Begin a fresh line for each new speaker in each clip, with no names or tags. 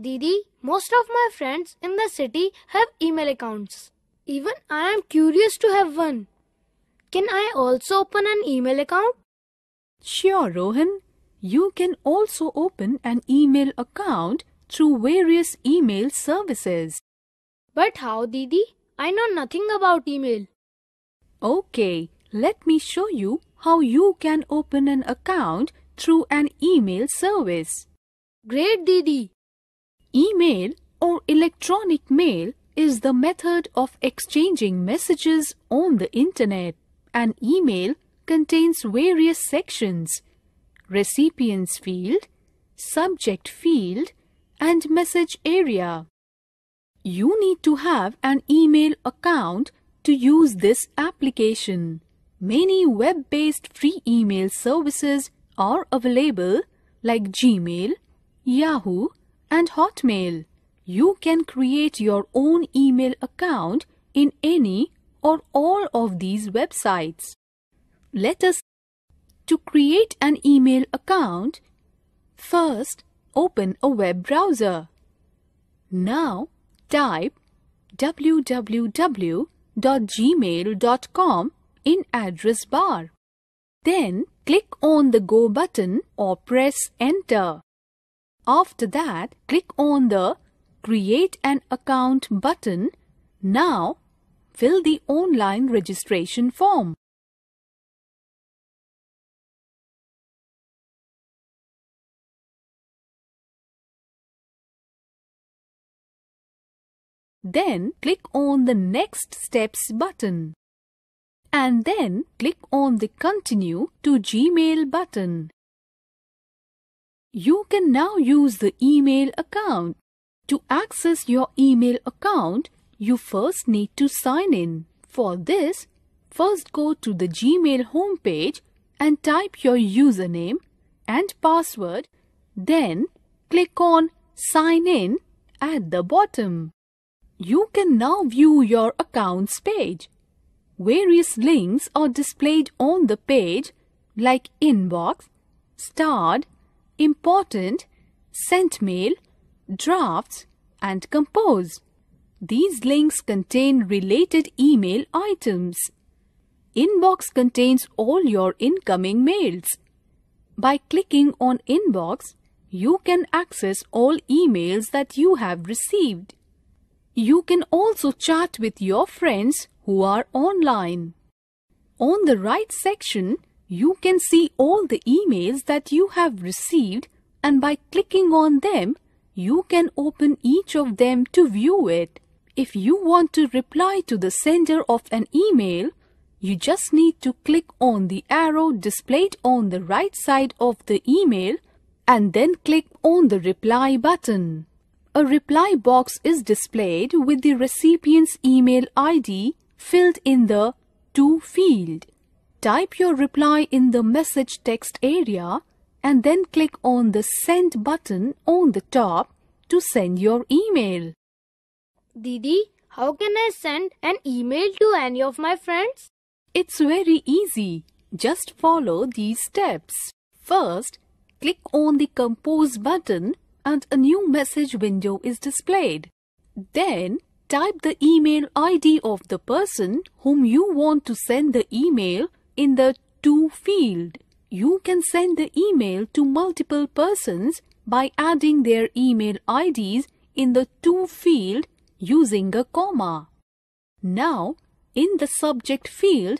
Didi, most of my friends in the city have email accounts. Even I am curious to have one. Can I also open an email account?
Sure, Rohan. You can also open an email account through various email services. But how, Didi? I know nothing about email. Okay, let me show you how you can open an account through an email service. Great, Didi. Email or electronic mail is the method of exchanging messages on the internet. An email contains various sections recipients field, subject field, and message area. You need to have an email account to use this application. Many web-based free email services are available like Gmail, Yahoo, and Hotmail. You can create your own email account in any or all of these websites. Let us to create an email account, first open a web browser. Now type www.gmail.com in address bar. Then click on the Go button or press Enter. After that, click on the Create an Account button. Now, fill the online registration form. Then click on the Next Steps button. And then click on the Continue to Gmail button. You can now use the email account. To access your email account, you first need to sign in. For this, first go to the Gmail homepage and type your username and password. Then click on Sign In at the bottom. You can now view your accounts page. Various links are displayed on the page like Inbox, Starred, important, sent mail, drafts, and compose. These links contain related email items. Inbox contains all your incoming mails. By clicking on Inbox, you can access all emails that you have received. You can also chat with your friends who are online. On the right section, you can see all the emails that you have received and by clicking on them, you can open each of them to view it. If you want to reply to the sender of an email, you just need to click on the arrow displayed on the right side of the email and then click on the reply button. A reply box is displayed with the recipient's email ID filled in the To field. Type your reply in the message text area and then click on the send button on the top to send your email.
Didi, how can I send an email to any of my friends?
It's very easy. Just follow these steps. First, click on the compose button and a new message window is displayed. Then, type the email ID of the person whom you want to send the email in the to field, you can send the email to multiple persons by adding their email IDs in the to field using a comma. Now, in the subject field,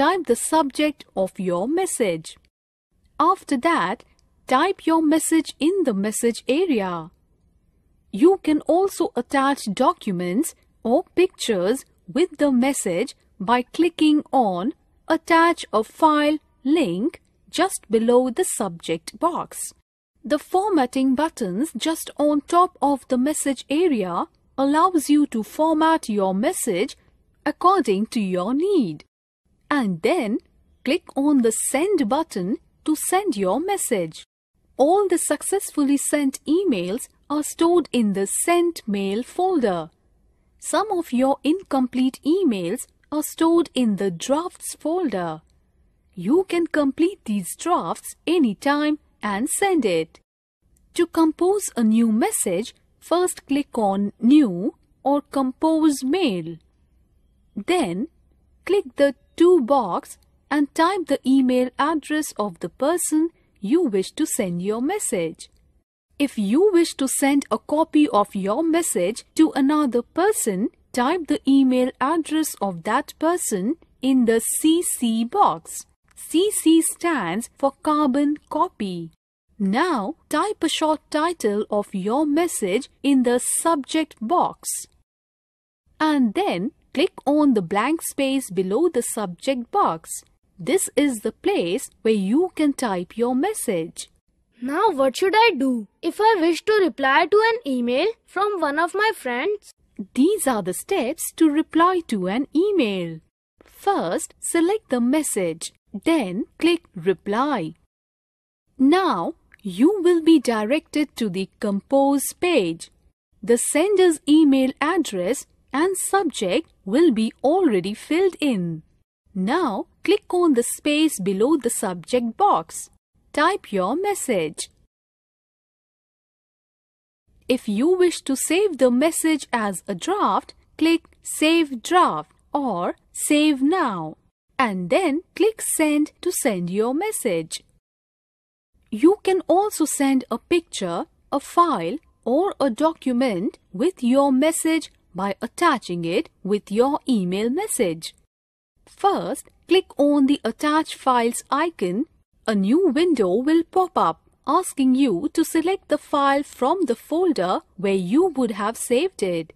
type the subject of your message. After that, type your message in the message area. You can also attach documents or pictures with the message by clicking on attach a file link just below the subject box. The formatting buttons just on top of the message area allows you to format your message according to your need. And then click on the send button to send your message. All the successfully sent emails are stored in the sent mail folder. Some of your incomplete emails are stored in the drafts folder. You can complete these drafts anytime and send it. To compose a new message, first click on New or Compose Mail. Then click the To box and type the email address of the person you wish to send your message. If you wish to send a copy of your message to another person, type the email address of that person in the CC box. CC stands for carbon copy. Now type a short title of your message in the subject box. And then click on the blank space below the subject box. This is the place where you can type your message. Now what should I do? If I wish to reply
to an email from one of my friends,
these are the steps to reply to an email. First, select the message, then click Reply. Now, you will be directed to the Compose page. The sender's email address and subject will be already filled in. Now, click on the space below the subject box. Type your message. If you wish to save the message as a draft, click Save Draft or Save Now and then click Send to send your message. You can also send a picture, a file or a document with your message by attaching it with your email message. First, click on the Attach Files icon. A new window will pop up asking you to select the file from the folder where you would have saved it.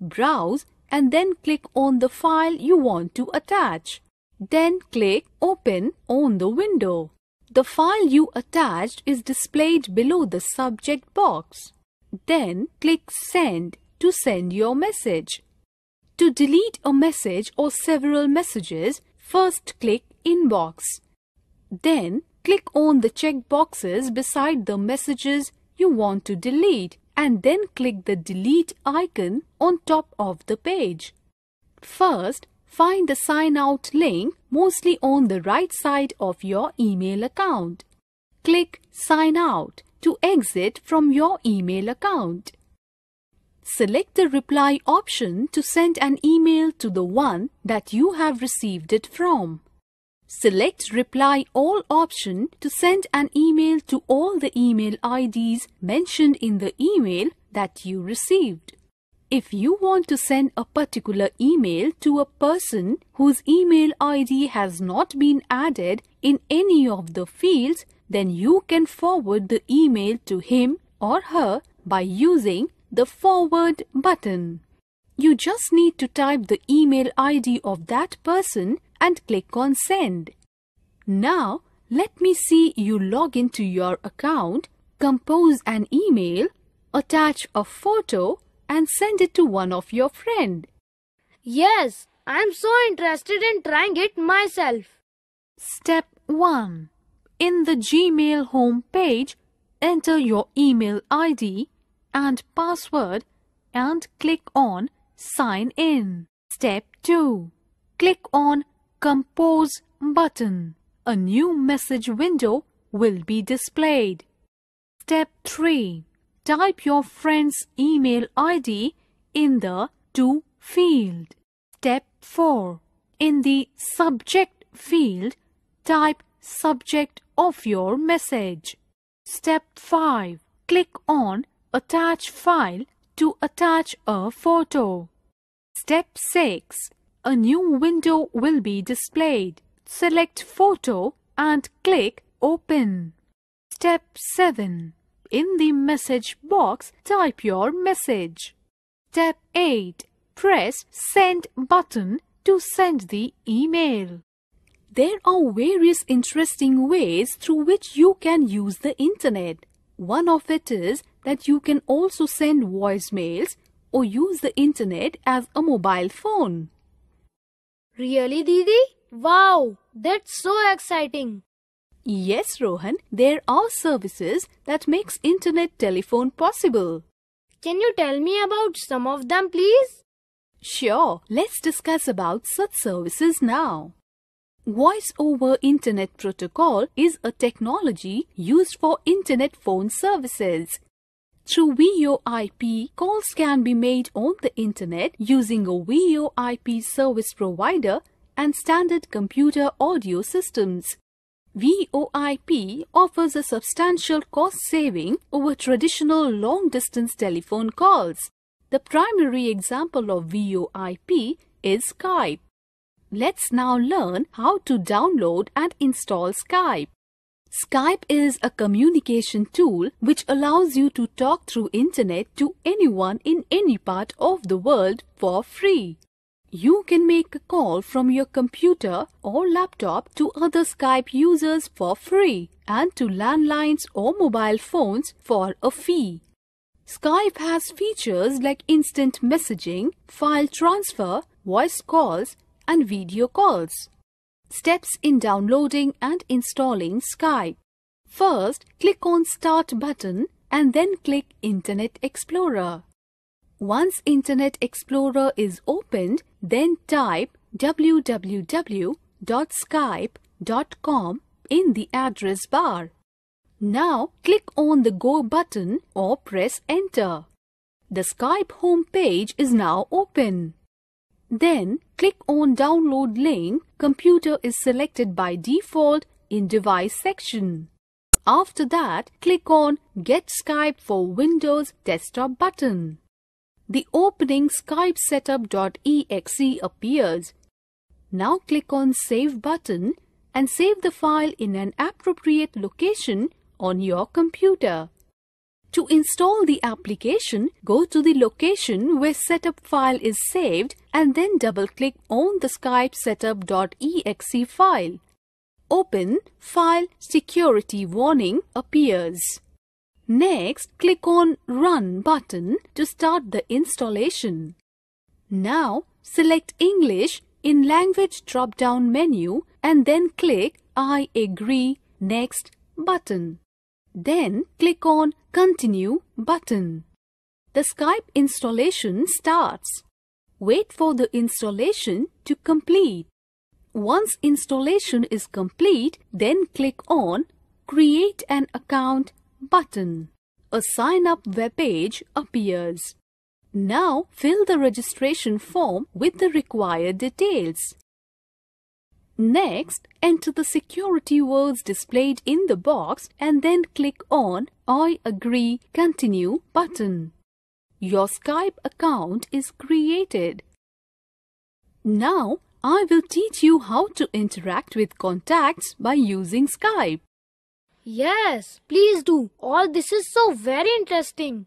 Browse and then click on the file you want to attach. Then click Open on the window. The file you attached is displayed below the subject box. Then click Send to send your message. To delete a message or several messages, first click Inbox. Then Click on the checkboxes beside the messages you want to delete and then click the delete icon on top of the page. First, find the sign out link mostly on the right side of your email account. Click sign out to exit from your email account. Select the reply option to send an email to the one that you have received it from. Select Reply All option to send an email to all the email IDs mentioned in the email that you received. If you want to send a particular email to a person whose email ID has not been added in any of the fields, then you can forward the email to him or her by using the forward button. You just need to type the email ID of that person and click on send. Now let me see you log into your account, compose an email, attach a photo and send it to one of your friend. Yes,
I'm so interested in trying it myself. Step 1.
In the Gmail home page, enter your email ID and password and click on Sign In. Step 2. Click on Compose button. A new message window will be displayed. Step 3. Type your friend's email ID in the To field. Step 4. In the Subject field, type subject of your message. Step 5. Click on Attach File to attach a photo. Step 6 a new window will be displayed. Select Photo and click Open. Step 7. In the message box, type your message. Step 8. Press Send button to send the email. There are various interesting ways through which you can use the internet. One of it is that you can also send voicemails or use the internet as a mobile phone.
Really, Didi?
Wow, that's so exciting. Yes, Rohan, there are services that makes internet telephone possible. Can you tell me about some of them, please? Sure, let's discuss about such services now. Voice over Internet Protocol is a technology used for internet phone services through VoIP, calls can be made on the internet using a VoIP service provider and standard computer audio systems. VoIP offers a substantial cost saving over traditional long distance telephone calls. The primary example of VoIP is Skype. Let's now learn how to download and install Skype. Skype is a communication tool which allows you to talk through internet to anyone in any part of the world for free. You can make a call from your computer or laptop to other Skype users for free and to landlines or mobile phones for a fee. Skype has features like instant messaging, file transfer, voice calls and video calls. Steps in downloading and installing Skype. First, click on Start button and then click Internet Explorer. Once Internet Explorer is opened, then type www.skype.com in the address bar. Now click on the Go button or press Enter. The Skype home page is now open. Then click on download link. Computer is selected by default in device section. After that, click on Get Skype for Windows desktop button. The opening Skype setup.exe appears. Now click on Save button and save the file in an appropriate location on your computer. To install the application, go to the location where setup file is saved and then double-click on the Skype setup.exe file. Open File Security Warning appears. Next, click on Run button to start the installation. Now, select English in Language drop-down menu and then click I agree Next button. Then click on Continue button. The Skype installation starts. Wait for the installation to complete. Once installation is complete, then click on Create an Account button. A sign-up web page appears. Now fill the registration form with the required details. Next, enter the security words displayed in the box and then click on I agree continue button. Your Skype account is created. Now, I will teach you how to interact with contacts by using Skype.
Yes, please do. All this is so very interesting.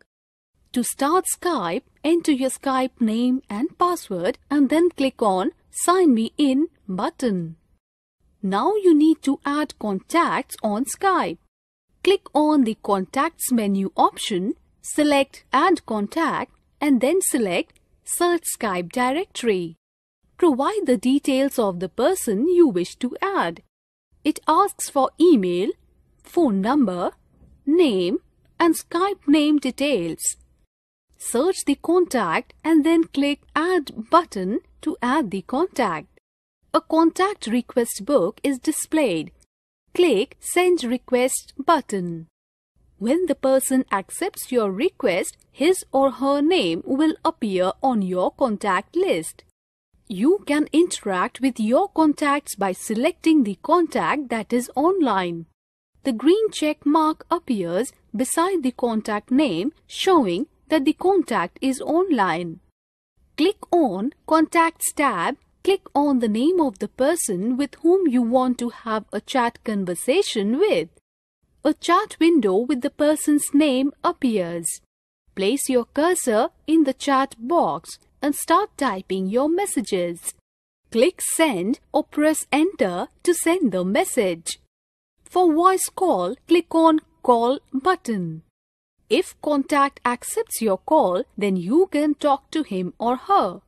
To start Skype, enter your Skype name and password and then click on Sign Me In button. Now you need to add contacts on Skype. Click on the Contacts menu option, select Add Contact and then select Search Skype Directory. Provide the details of the person you wish to add. It asks for email, phone number, name and Skype name details. Search the contact and then click Add button to add the contact a contact request book is displayed. Click Send Request button. When the person accepts your request, his or her name will appear on your contact list. You can interact with your contacts by selecting the contact that is online. The green check mark appears beside the contact name showing that the contact is online. Click on Contacts tab click on the name of the person with whom you want to have a chat conversation with. A chat window with the person's name appears. Place your cursor in the chat box and start typing your messages. Click send or press enter to send the message. For voice call, click on call button. If contact accepts your call, then you can talk to him or her.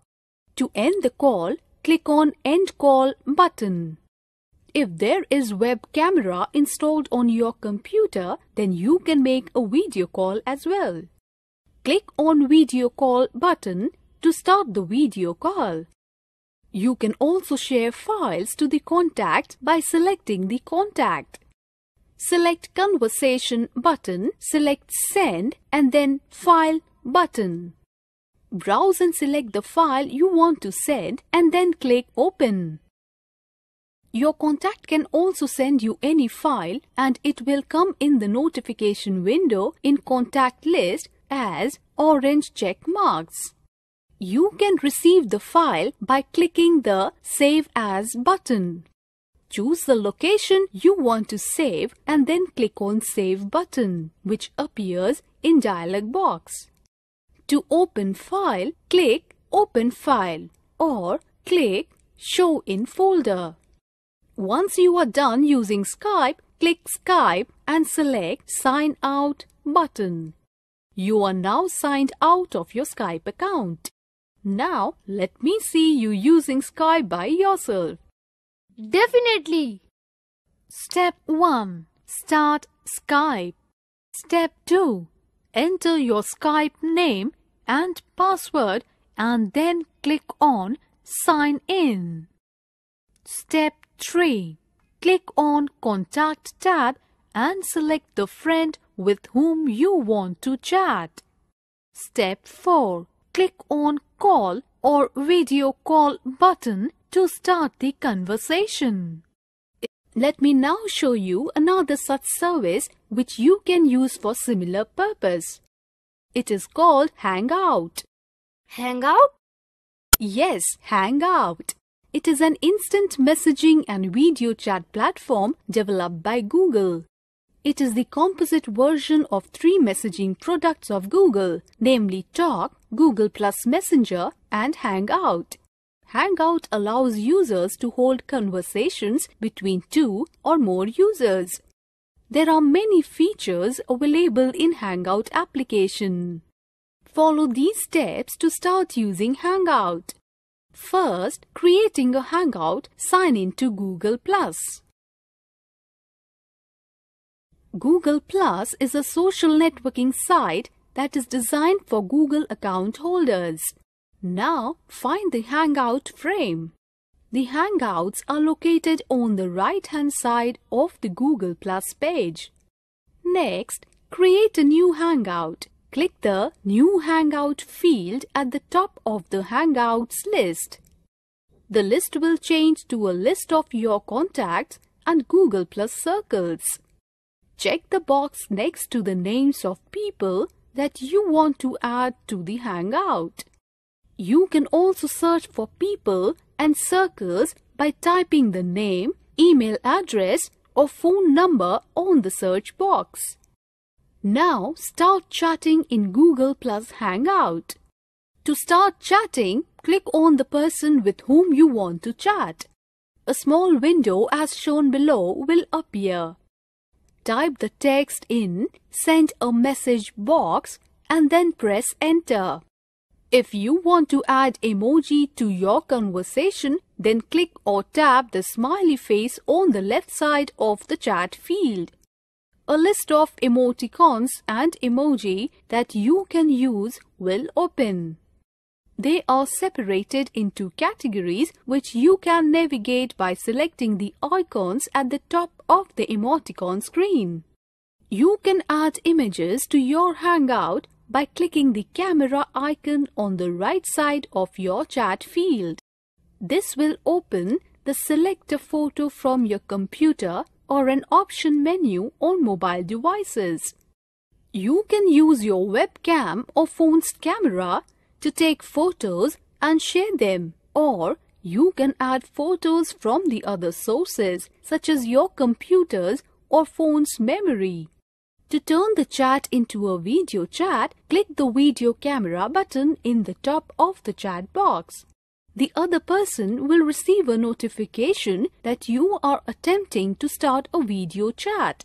To end the call, click on End Call button. If there is web camera installed on your computer, then you can make a video call as well. Click on Video Call button to start the video call. You can also share files to the contact by selecting the contact. Select Conversation button, select Send and then File button browse and select the file you want to send and then click open. Your contact can also send you any file and it will come in the notification window in contact list as orange check marks. You can receive the file by clicking the Save As button. Choose the location you want to save and then click on Save button which appears in dialog box. To open file, click Open File or click Show in Folder. Once you are done using Skype, click Skype and select Sign Out button. You are now signed out of your Skype account. Now, let me see you using Skype by yourself. Definitely. Step 1. Start Skype. Step 2. Enter your Skype name and password and then click on Sign In. Step 3. Click on Contact tab and select the friend with whom you want to chat. Step 4. Click on Call or Video Call button to start the conversation. Let me now show you another such service which you can use for similar purpose. It is called hangout. Hangout? Yes, hangout. It is an instant messaging and video chat platform developed by Google. It is the composite version of three messaging products of Google, namely Talk, Google Plus Messenger, and Hangout. Hangout allows users to hold conversations between two or more users. There are many features available in Hangout application. Follow these steps to start using Hangout. First, creating a Hangout, sign in to Google+. Google Plus is a social networking site that is designed for Google account holders. Now, find the Hangout frame. The Hangouts are located on the right-hand side of the Google Plus page. Next, create a new Hangout. Click the New Hangout field at the top of the Hangouts list. The list will change to a list of your contacts and Google Plus circles. Check the box next to the names of people that you want to add to the Hangout. You can also search for people and circles by typing the name, email address or phone number on the search box. Now start chatting in Google Plus Hangout. To start chatting, click on the person with whom you want to chat. A small window as shown below will appear. Type the text in Send a message box and then press Enter. If you want to add emoji to your conversation, then click or tap the smiley face on the left side of the chat field. A list of emoticons and emoji that you can use will open. They are separated into categories which you can navigate by selecting the icons at the top of the emoticon screen. You can add images to your Hangout by clicking the camera icon on the right side of your chat field. This will open the select a photo from your computer or an option menu on mobile devices. You can use your webcam or phone's camera to take photos and share them or you can add photos from the other sources such as your computer's or phone's memory. To turn the chat into a video chat, click the video camera button in the top of the chat box. The other person will receive a notification that you are attempting to start a video chat.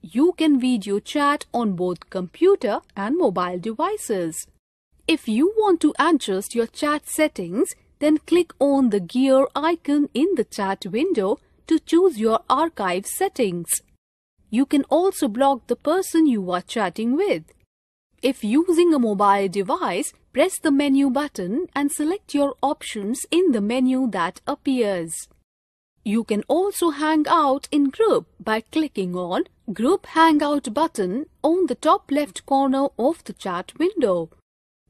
You can video chat on both computer and mobile devices. If you want to adjust your chat settings, then click on the gear icon in the chat window to choose your archive settings. You can also block the person you are chatting with. If using a mobile device, press the menu button and select your options in the menu that appears. You can also hang out in group by clicking on Group Hangout button on the top left corner of the chat window.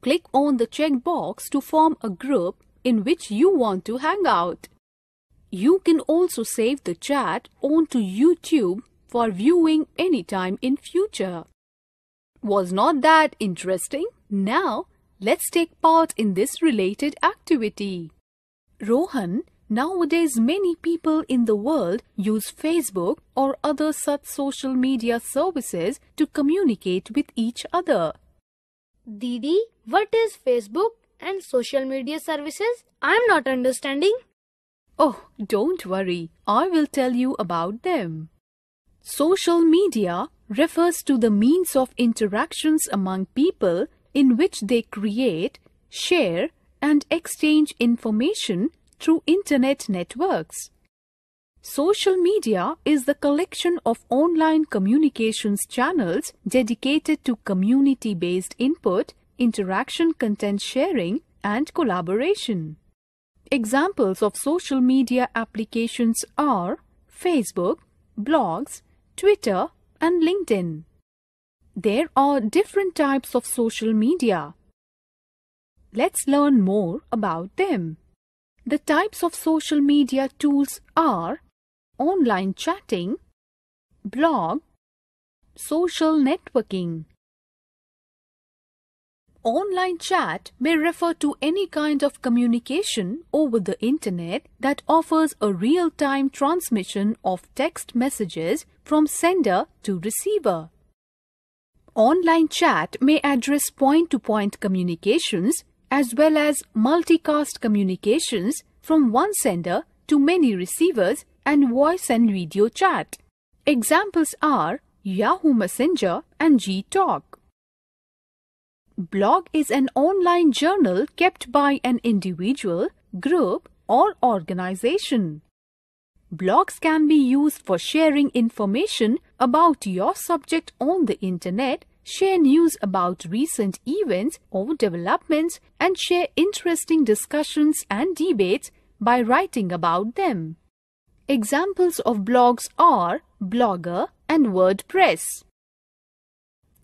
Click on the checkbox to form a group in which you want to hang out. You can also save the chat onto YouTube for viewing anytime in future. Was not that interesting? Now, let's take part in this related activity. Rohan, nowadays many people in the world use Facebook or other such social media services to communicate with each other.
Didi, what is Facebook and social media services? I'm not understanding.
Oh, don't worry. I will tell you about them. Social media refers to the means of interactions among people in which they create, share, and exchange information through internet networks. Social media is the collection of online communications channels dedicated to community based input, interaction content sharing, and collaboration. Examples of social media applications are Facebook, blogs, Twitter, and LinkedIn. There are different types of social media. Let's learn more about them. The types of social media tools are online chatting, blog, social networking. Online chat may refer to any kind of communication over the internet that offers a real-time transmission of text messages from sender to receiver. Online chat may address point to point communications as well as multicast communications from one sender to many receivers and voice and video chat. Examples are Yahoo Messenger and Gtalk. Blog is an online journal kept by an individual, group or organization. Blogs can be used for sharing information about your subject on the internet, share news about recent events or developments, and share interesting discussions and debates by writing about them. Examples of blogs are Blogger and WordPress.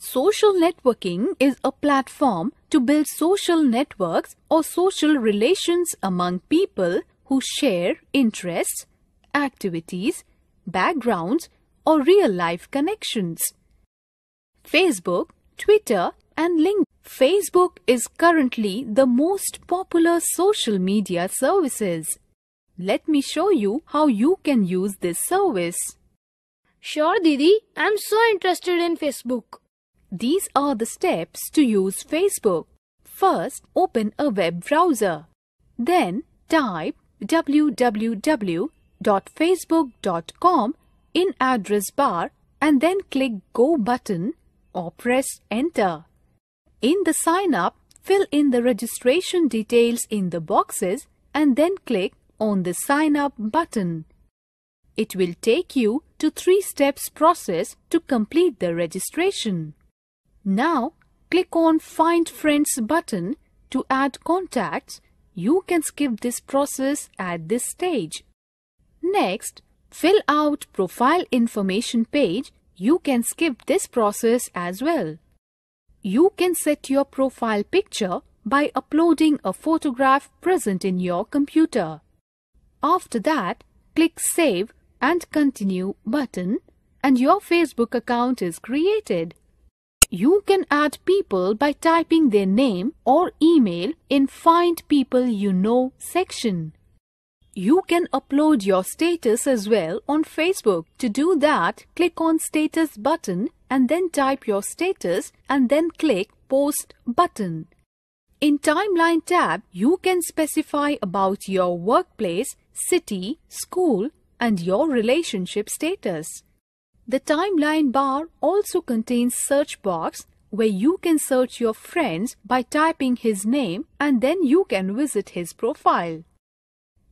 Social networking is a platform to build social networks or social relations among people who share interests, activities, backgrounds, or real life connections. Facebook, Twitter, and LinkedIn. Facebook is currently the most popular social media services. Let me show you how you can use this service. Sure Didi, I'm so interested in Facebook. These are the steps to use Facebook. First, open a web browser. Then type www www.facebook.com in address bar and then click Go button or press Enter. In the sign up, fill in the registration details in the boxes and then click on the Sign Up button. It will take you to three steps process to complete the registration. Now, click on Find Friends button to add contacts. You can skip this process at this stage. Next, fill out profile information page. You can skip this process as well. You can set your profile picture by uploading a photograph present in your computer. After that, click Save and Continue button and your Facebook account is created. You can add people by typing their name or email in Find People You Know section you can upload your status as well on Facebook. To do that, click on status button and then type your status and then click post button. In timeline tab, you can specify about your workplace, city, school and your relationship status. The timeline bar also contains search box where you can search your friends by typing his name and then you can visit his profile.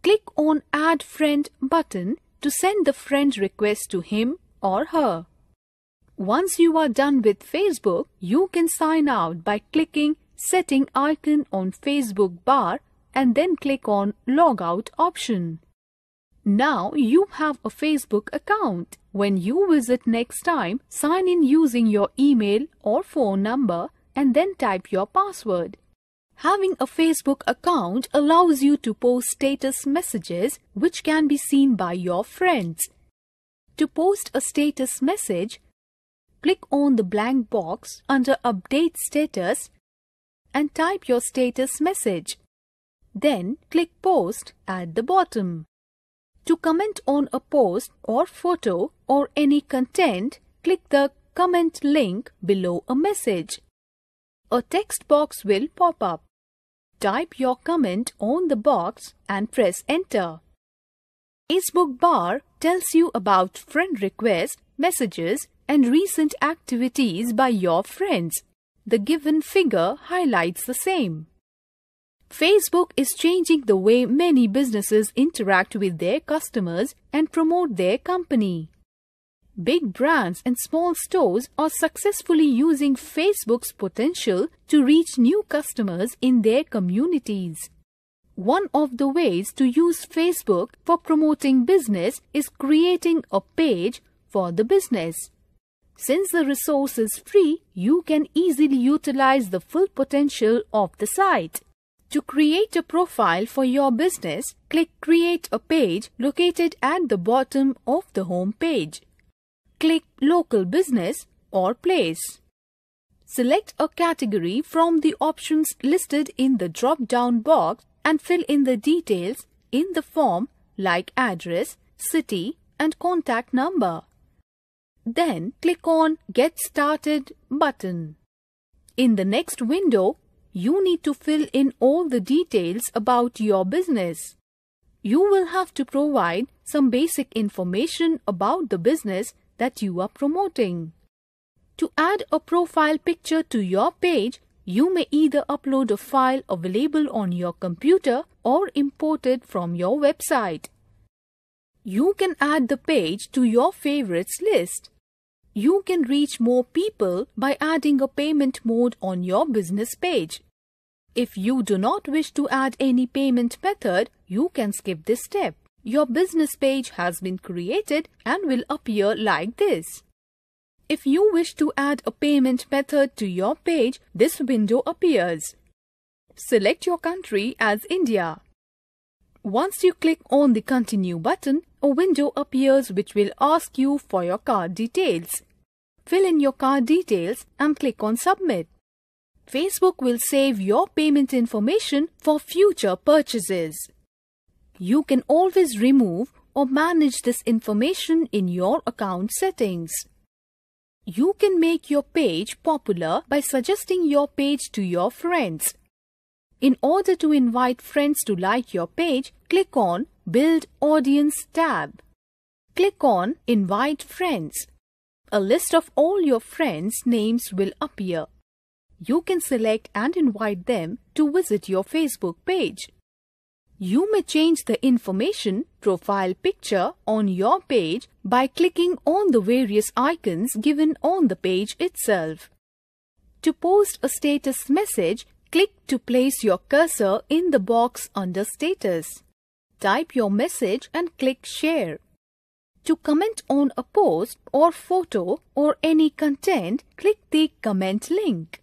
Click on Add Friend button to send the friend request to him or her. Once you are done with Facebook, you can sign out by clicking Setting icon on Facebook bar and then click on Logout option. Now you have a Facebook account. When you visit next time, sign in using your email or phone number and then type your password. Having a Facebook account allows you to post status messages which can be seen by your friends. To post a status message, click on the blank box under Update Status and type your status message. Then click Post at the bottom. To comment on a post or photo or any content, click the comment link below a message a text box will pop up. Type your comment on the box and press enter. Facebook bar tells you about friend requests, messages and recent activities by your friends. The given figure highlights the same. Facebook is changing the way many businesses interact with their customers and promote their company. Big brands and small stores are successfully using Facebook's potential to reach new customers in their communities. One of the ways to use Facebook for promoting business is creating a page for the business. Since the resource is free, you can easily utilize the full potential of the site. To create a profile for your business, click Create a Page located at the bottom of the home page. Click Local Business or Place. Select a category from the options listed in the drop-down box and fill in the details in the form like address, city and contact number. Then click on Get Started button. In the next window, you need to fill in all the details about your business. You will have to provide some basic information about the business that you are promoting. To add a profile picture to your page, you may either upload a file available on your computer or import it from your website. You can add the page to your favorites list. You can reach more people by adding a payment mode on your business page. If you do not wish to add any payment method, you can skip this step. Your business page has been created and will appear like this. If you wish to add a payment method to your page, this window appears. Select your country as India. Once you click on the Continue button, a window appears which will ask you for your card details. Fill in your card details and click on Submit. Facebook will save your payment information for future purchases. You can always remove or manage this information in your account settings. You can make your page popular by suggesting your page to your friends. In order to invite friends to like your page, click on Build Audience tab. Click on Invite Friends. A list of all your friends' names will appear. You can select and invite them to visit your Facebook page. You may change the information profile picture on your page by clicking on the various icons given on the page itself. To post a status message, click to place your cursor in the box under status. Type your message and click share. To comment on a post or photo or any content, click the comment link.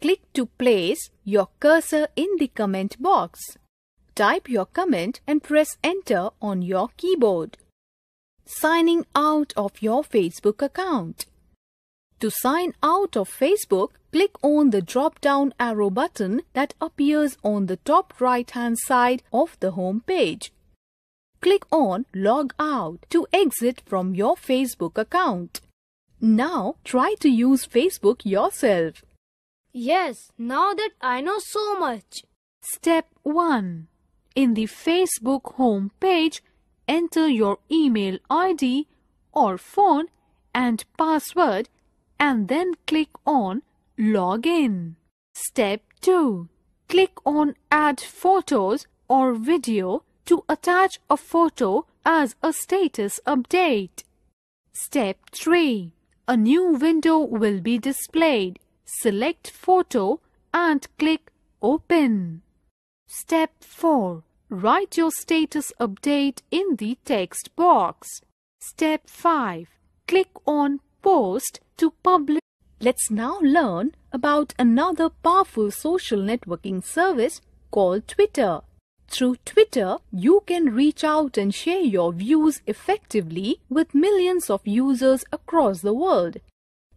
Click to place your cursor in the comment box. Type your comment and press enter on your keyboard. Signing out of your Facebook account. To sign out of Facebook, click on the drop-down arrow button that appears on the top right-hand side of the home page. Click on Log Out to exit from your Facebook account. Now try to use Facebook yourself. Yes, now that I know so much. Step 1. In the Facebook homepage, enter your email ID or phone and password and then click on Login. Step 2. Click on Add Photos or Video to attach a photo as a status update. Step 3. A new window will be displayed. Select Photo and click Open. Step 4. Write your status update in the text box. Step 5. Click on Post to publish. Let's now learn about another powerful social networking service called Twitter. Through Twitter, you can reach out and share your views effectively with millions of users across the world.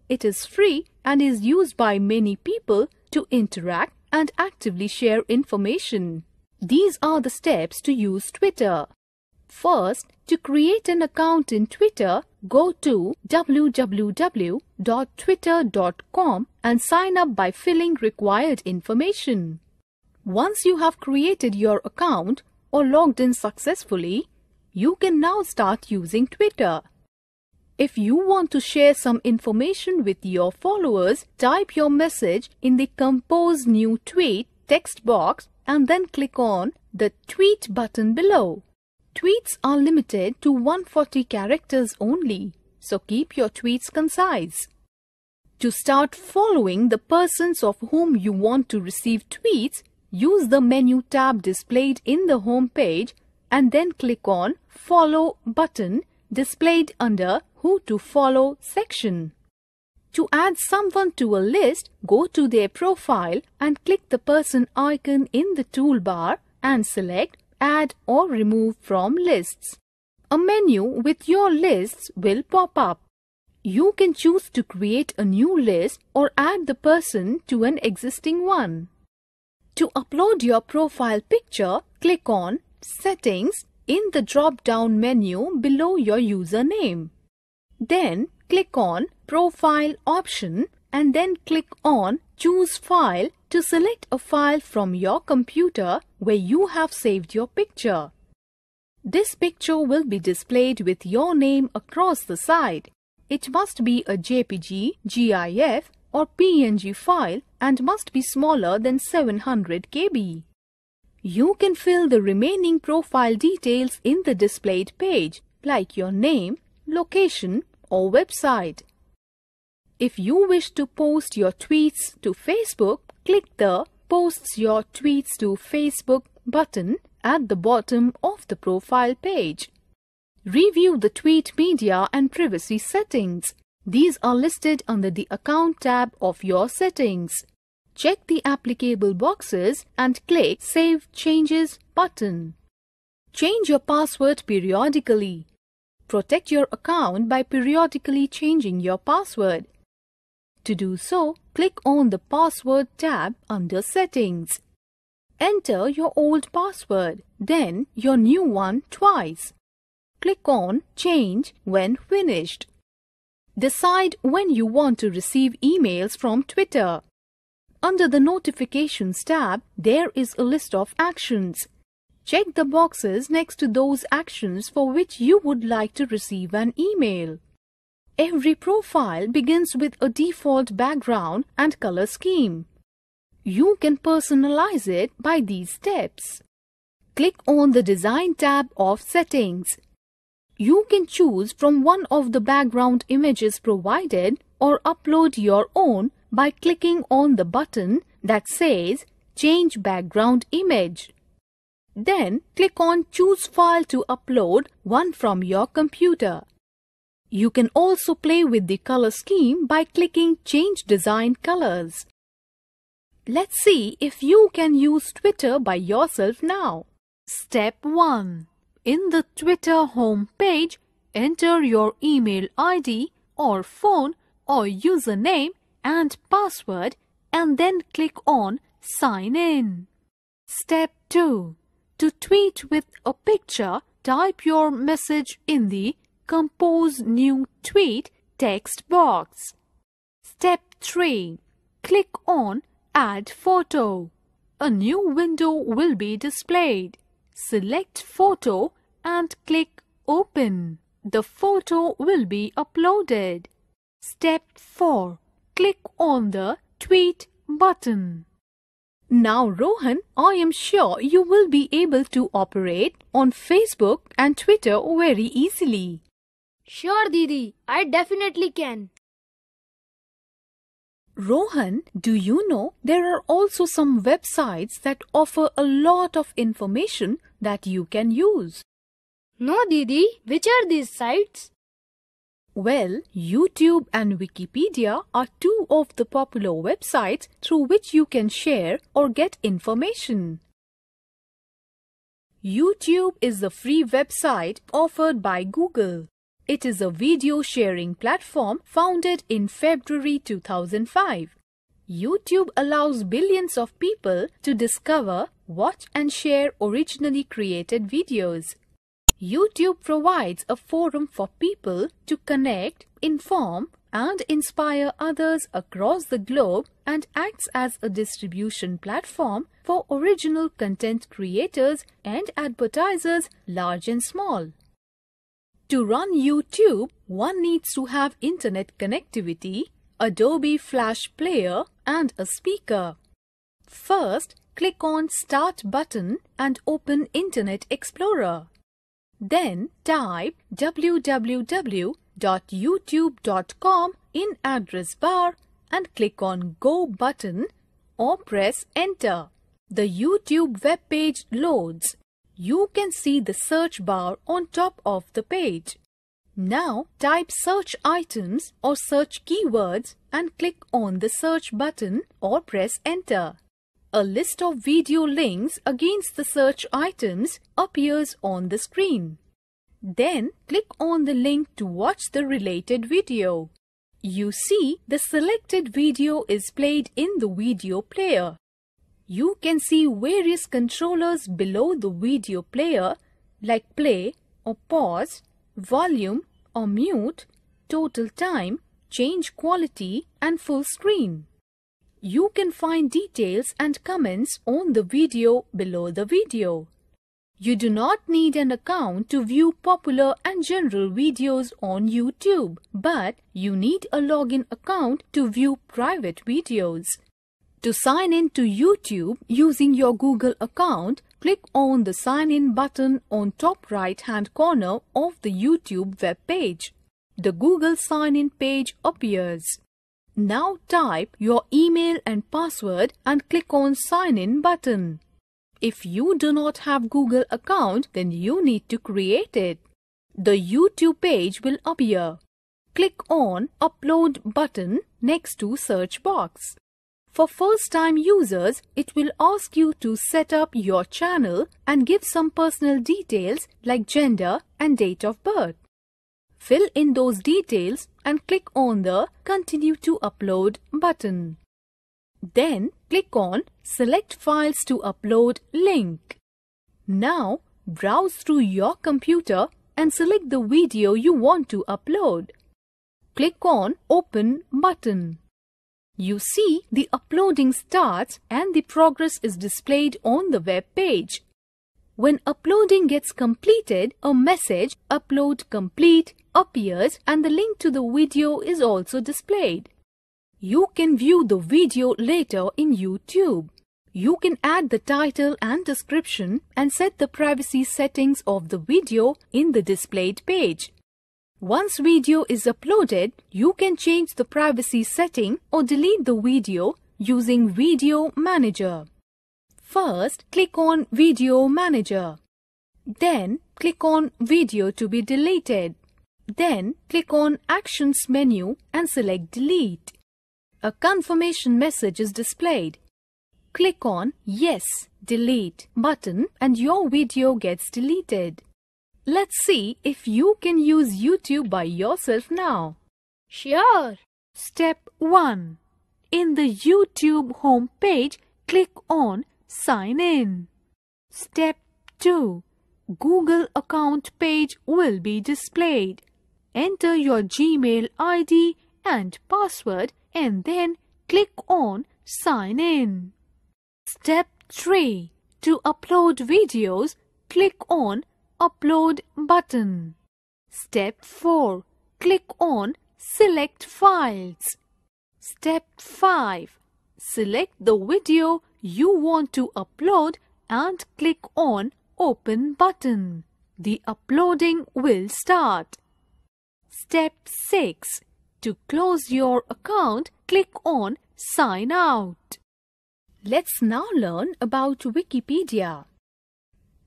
It is free and is used by many people to interact and actively share information. These are the steps to use Twitter. First, to create an account in Twitter, go to www.twitter.com and sign up by filling required information. Once you have created your account or logged in successfully, you can now start using Twitter. If you want to share some information with your followers, type your message in the Compose New Tweet text box and then click on the Tweet button below. Tweets are limited to 140 characters only, so keep your tweets concise. To start following the persons of whom you want to receive tweets, use the menu tab displayed in the home page and then click on Follow button displayed under who to Follow section. To add someone to a list, go to their profile and click the person icon in the toolbar and select Add or Remove from Lists. A menu with your lists will pop up. You can choose to create a new list or add the person to an existing one. To upload your profile picture, click on Settings in the drop-down menu below your username. Then click on Profile option and then click on Choose File to select a file from your computer where you have saved your picture. This picture will be displayed with your name across the side. It must be a JPG, GIF or PNG file and must be smaller than 700 KB. You can fill the remaining profile details in the displayed page like your name, location, or website. If you wish to post your tweets to Facebook, click the Posts Your Tweets to Facebook button at the bottom of the profile page. Review the tweet media and privacy settings. These are listed under the Account tab of your settings. Check the applicable boxes and click Save Changes button. Change your password periodically. Protect your account by periodically changing your password. To do so, click on the Password tab under Settings. Enter your old password, then your new one twice. Click on Change when finished. Decide when you want to receive emails from Twitter. Under the Notifications tab, there is a list of actions. Check the boxes next to those actions for which you would like to receive an email. Every profile begins with a default background and color scheme. You can personalize it by these steps. Click on the Design tab of Settings. You can choose from one of the background images provided or upload your own by clicking on the button that says Change Background Image. Then click on Choose File to upload one from your computer. You can also play with the color scheme by clicking Change Design Colors. Let's see if you can use Twitter by yourself now. Step 1. In the Twitter home page, enter your email ID or phone or username and password and then click on Sign In. Step 2. To tweet with a picture, type your message in the Compose New Tweet text box. Step 3. Click on Add Photo. A new window will be displayed. Select Photo and click Open. The photo will be uploaded. Step 4. Click on the Tweet button. Now, Rohan, I am sure you will be able to operate on Facebook and Twitter very easily.
Sure, Didi, I definitely can.
Rohan, do you know there are also some websites that offer a lot of information that you can use? No, Didi, which are these sites? Well, YouTube and Wikipedia are two of the popular websites through which you can share or get information. YouTube is a free website offered by Google. It is a video sharing platform founded in February 2005. YouTube allows billions of people to discover, watch and share originally created videos. YouTube provides a forum for people to connect, inform, and inspire others across the globe and acts as a distribution platform for original content creators and advertisers large and small. To run YouTube, one needs to have internet connectivity, Adobe Flash Player and a speaker. First, click on Start button and open Internet Explorer. Then type www.youtube.com in address bar and click on Go button or press Enter. The YouTube web page loads. You can see the search bar on top of the page. Now type search items or search keywords and click on the search button or press enter. A list of video links against the search items appears on the screen. Then click on the link to watch the related video. You see the selected video is played in the video player. You can see various controllers below the video player like play or pause, volume or mute, total time, change quality and full screen. You can find details and comments on the video below the video. You do not need an account to view popular and general videos on YouTube, but you need a login account to view private videos. To sign in to YouTube using your Google account, click on the Sign In button on top right hand corner of the YouTube web page. The Google Sign In page appears. Now type your email and password and click on sign in button. If you do not have Google account, then you need to create it. The YouTube page will appear. Click on upload button next to search box. For first time users, it will ask you to set up your channel and give some personal details like gender and date of birth. Fill in those details and click on the Continue to Upload button. Then click on Select Files to Upload link. Now browse through your computer and select the video you want to upload. Click on Open button. You see the uploading starts and the progress is displayed on the web page. When uploading gets completed, a message upload complete appears and the link to the video is also displayed. You can view the video later in YouTube. You can add the title and description and set the privacy settings of the video in the displayed page. Once video is uploaded, you can change the privacy setting or delete the video using Video Manager. First, click on Video Manager. Then, click on Video to be deleted. Then, click on Actions menu and select Delete. A confirmation message is displayed. Click on Yes, Delete button and your video gets deleted. Let's see if you can use YouTube by yourself now. Sure. Step 1. In the YouTube homepage, click on Sign in. Step 2. Google account page will be displayed. Enter your Gmail ID and password and then click on Sign in. Step 3. To upload videos, click on Upload button. Step 4. Click on Select Files. Step 5. Select the video you want to upload and click on Open button. The uploading will start. Step 6. To close your account, click on Sign Out. Let's now learn about Wikipedia.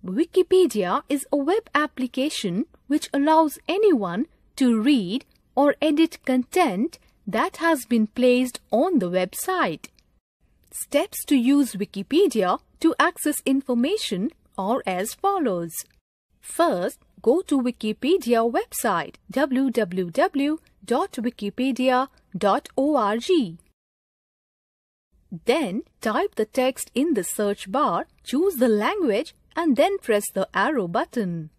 Wikipedia is a web application which allows anyone to read or edit content that has been placed on the website. Steps to use Wikipedia to access information are as follows. First, go to Wikipedia website www.wikipedia.org. Then type the text in the search bar, choose the language and then press the arrow button.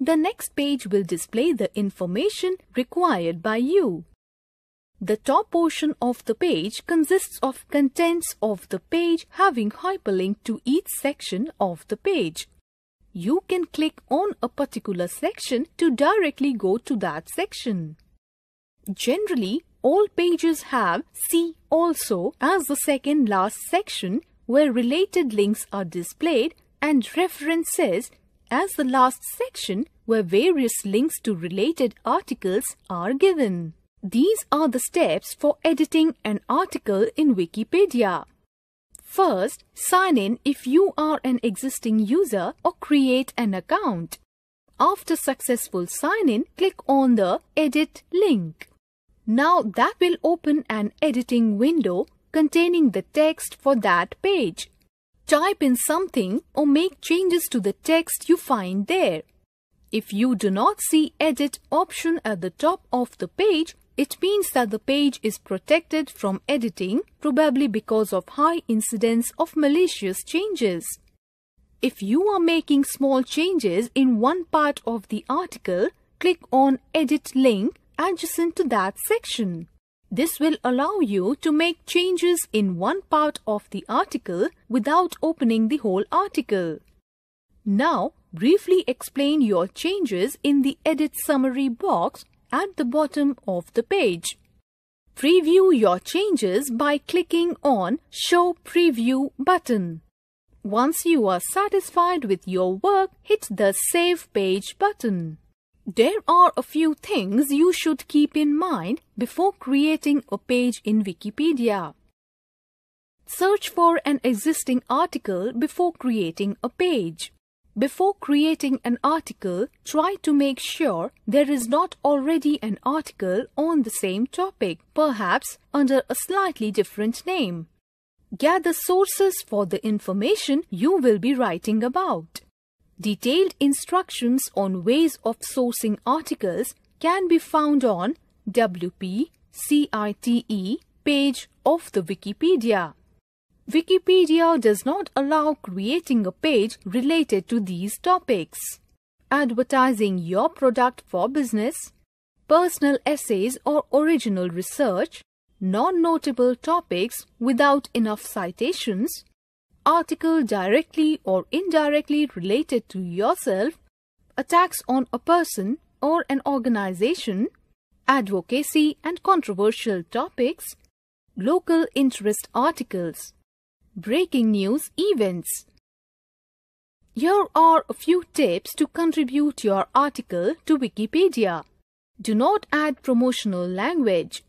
The next page will display the information required by you. The top portion of the page consists of contents of the page having hyperlink to each section of the page. You can click on a particular section to directly go to that section. Generally, all pages have See Also as the second last section where related links are displayed and references as the last section where various links to related articles are given. These are the steps for editing an article in Wikipedia. First, sign in if you are an existing user or create an account. After successful sign-in, click on the Edit link. Now that will open an editing window containing the text for that page. Type in something or make changes to the text you find there. If you do not see Edit option at the top of the page, it means that the page is protected from editing, probably because of high incidence of malicious changes. If you are making small changes in one part of the article, click on Edit link adjacent to that section. This will allow you to make changes in one part of the article without opening the whole article. Now, briefly explain your changes in the Edit Summary box at the bottom of the page. Preview your changes by clicking on Show Preview button. Once you are satisfied with your work, hit the Save Page button. There are a few things you should keep in mind before creating a page in Wikipedia. Search for an existing article before creating a page. Before creating an article, try to make sure there is not already an article on the same topic, perhaps under a slightly different name. Gather sources for the information you will be writing about. Detailed instructions on ways of sourcing articles can be found on WPCITE page of the Wikipedia. Wikipedia does not allow creating a page related to these topics. Advertising your product for business, personal essays or original research, non-notable topics without enough citations, article directly or indirectly related to yourself, attacks on a person or an organization, advocacy and controversial topics, local interest articles breaking news events. Here are a few tips to contribute your article to Wikipedia. Do not add promotional language.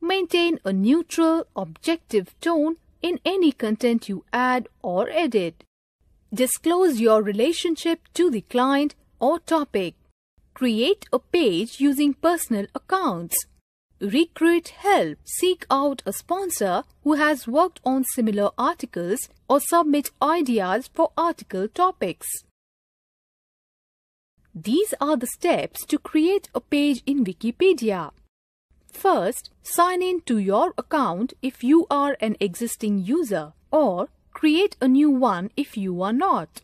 Maintain a neutral, objective tone in any content you add or edit. Disclose your relationship to the client or topic. Create a page using personal accounts. Recruit help. Seek out a sponsor who has worked on similar articles or submit ideas for article topics. These are the steps to create a page in Wikipedia. First, sign in to your account if you are an existing user or create a new one if you are not.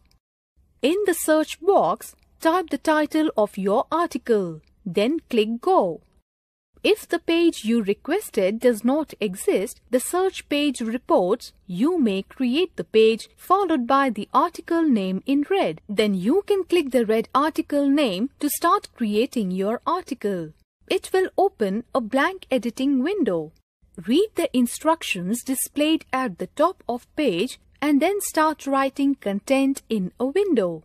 In the search box, type the title of your article, then click Go. If the page you requested does not exist, the search page reports you may create the page followed by the article name in red. Then you can click the red article name to start creating your article. It will open a blank editing window. Read the instructions displayed at the top of page and then start writing content in a window.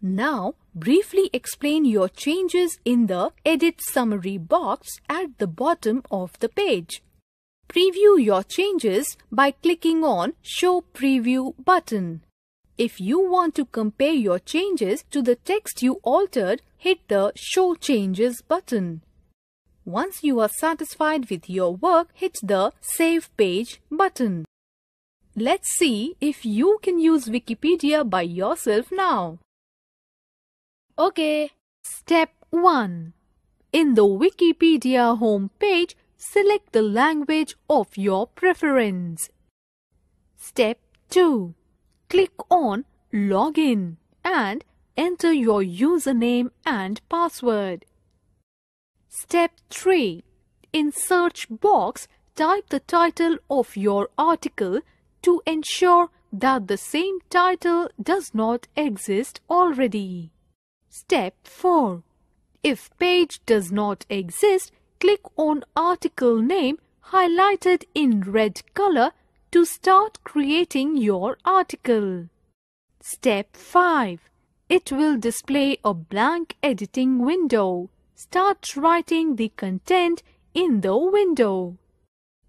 Now, briefly explain your changes in the Edit Summary box at the bottom of the page. Preview your changes by clicking on Show Preview button. If you want to compare your changes to the text you altered, hit the Show Changes button. Once you are satisfied with your work, hit the Save Page button. Let's see if you can use Wikipedia by yourself now. Okay. Step 1. In the Wikipedia homepage, select the language of your preference. Step 2. Click on Login and enter your username and password. Step 3. In search box, type the title of your article to ensure that the same title does not exist already. Step 4. If page does not exist, click on article name highlighted in red color to start creating your article. Step 5. It will display a blank editing window. Start writing the content in the window.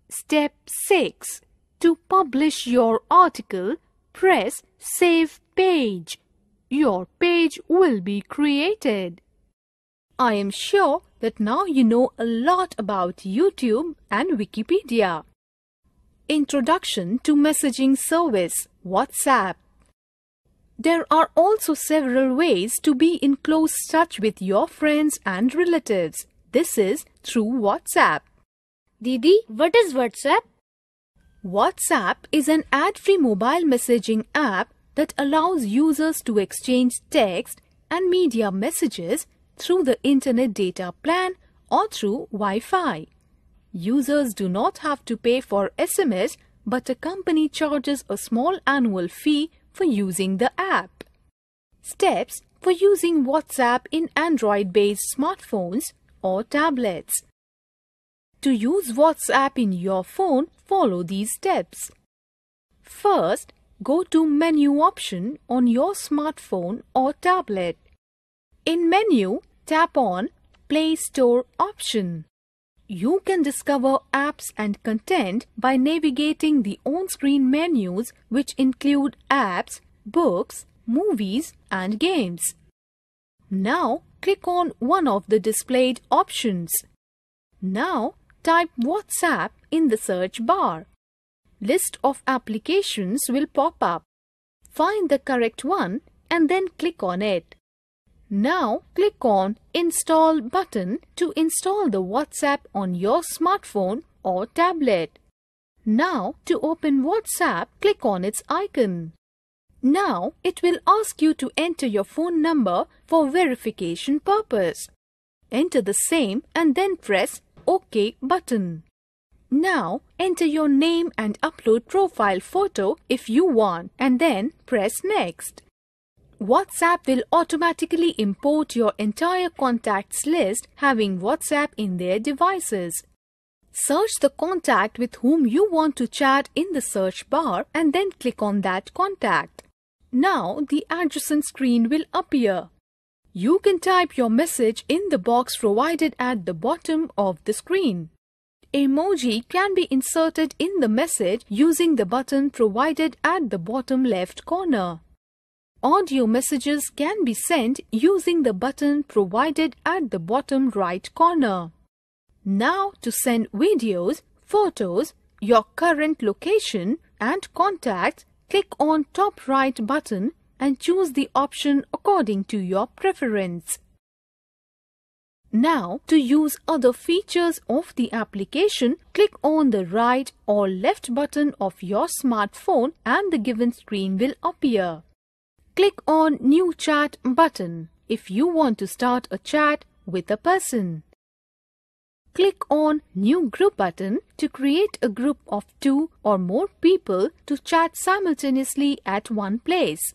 Step 6. To publish your article, press Save Page your page will be created. I am sure that now you know a lot about YouTube and Wikipedia. Introduction to Messaging Service WhatsApp There are also several ways to be in close touch with your friends and relatives. This is through WhatsApp. Didi, what is WhatsApp? WhatsApp is an ad-free mobile messaging app that allows users to exchange text and media messages through the internet data plan or through Wi-Fi. Users do not have to pay for SMS but a company charges a small annual fee for using the app. Steps for using WhatsApp in Android-based smartphones or tablets. To use WhatsApp in your phone, follow these steps. First, go to Menu option on your smartphone or tablet. In Menu, tap on Play Store option. You can discover apps and content by navigating the on-screen menus which include apps, books, movies and games. Now click on one of the displayed options. Now type WhatsApp in the search bar list of applications will pop up. Find the correct one and then click on it. Now click on Install button to install the WhatsApp on your smartphone or tablet. Now to open WhatsApp, click on its icon. Now it will ask you to enter your phone number for verification purpose. Enter the same and then press OK button. Now enter your name and upload profile photo if you want and then press next. WhatsApp will automatically import your entire contacts list having WhatsApp in their devices. Search the contact with whom you want to chat in the search bar and then click on that contact. Now the adjacent screen will appear. You can type your message in the box provided at the bottom of the screen emoji can be inserted in the message using the button provided at the bottom left corner. Audio messages can be sent using the button provided at the bottom right corner. Now to send videos, photos, your current location and contacts, click on top right button and choose the option according to your preference. Now to use other features of the application, click on the right or left button of your smartphone and the given screen will appear. Click on New Chat button if you want to start a chat with a person. Click on New Group button to create a group of two or more people to chat simultaneously at one place.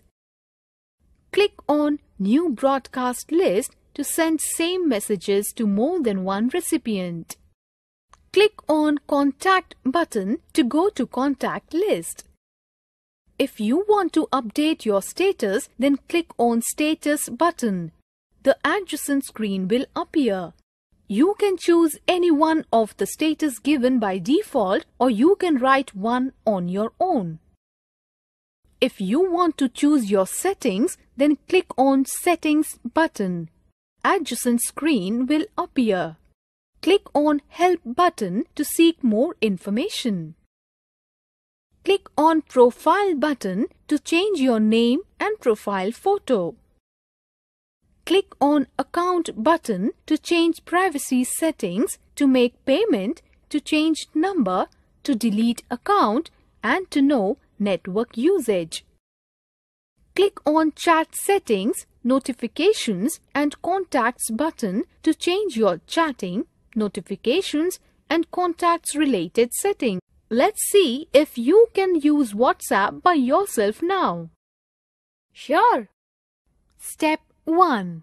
Click on New Broadcast List to send same messages to more than one recipient. Click on Contact button to go to Contact List. If you want to update your status, then click on Status button. The adjacent screen will appear. You can choose any one of the status given by default or you can write one on your own. If you want to choose your settings, then click on Settings button adjacent screen will appear. Click on Help button to seek more information. Click on Profile button to change your name and profile photo. Click on Account button to change privacy settings, to make payment, to change number, to delete account and to know network usage. Click on Chat Settings, Notifications and Contacts button to change your chatting, notifications and contacts related settings. Let's see if you can use WhatsApp by yourself now. Sure. Step 1.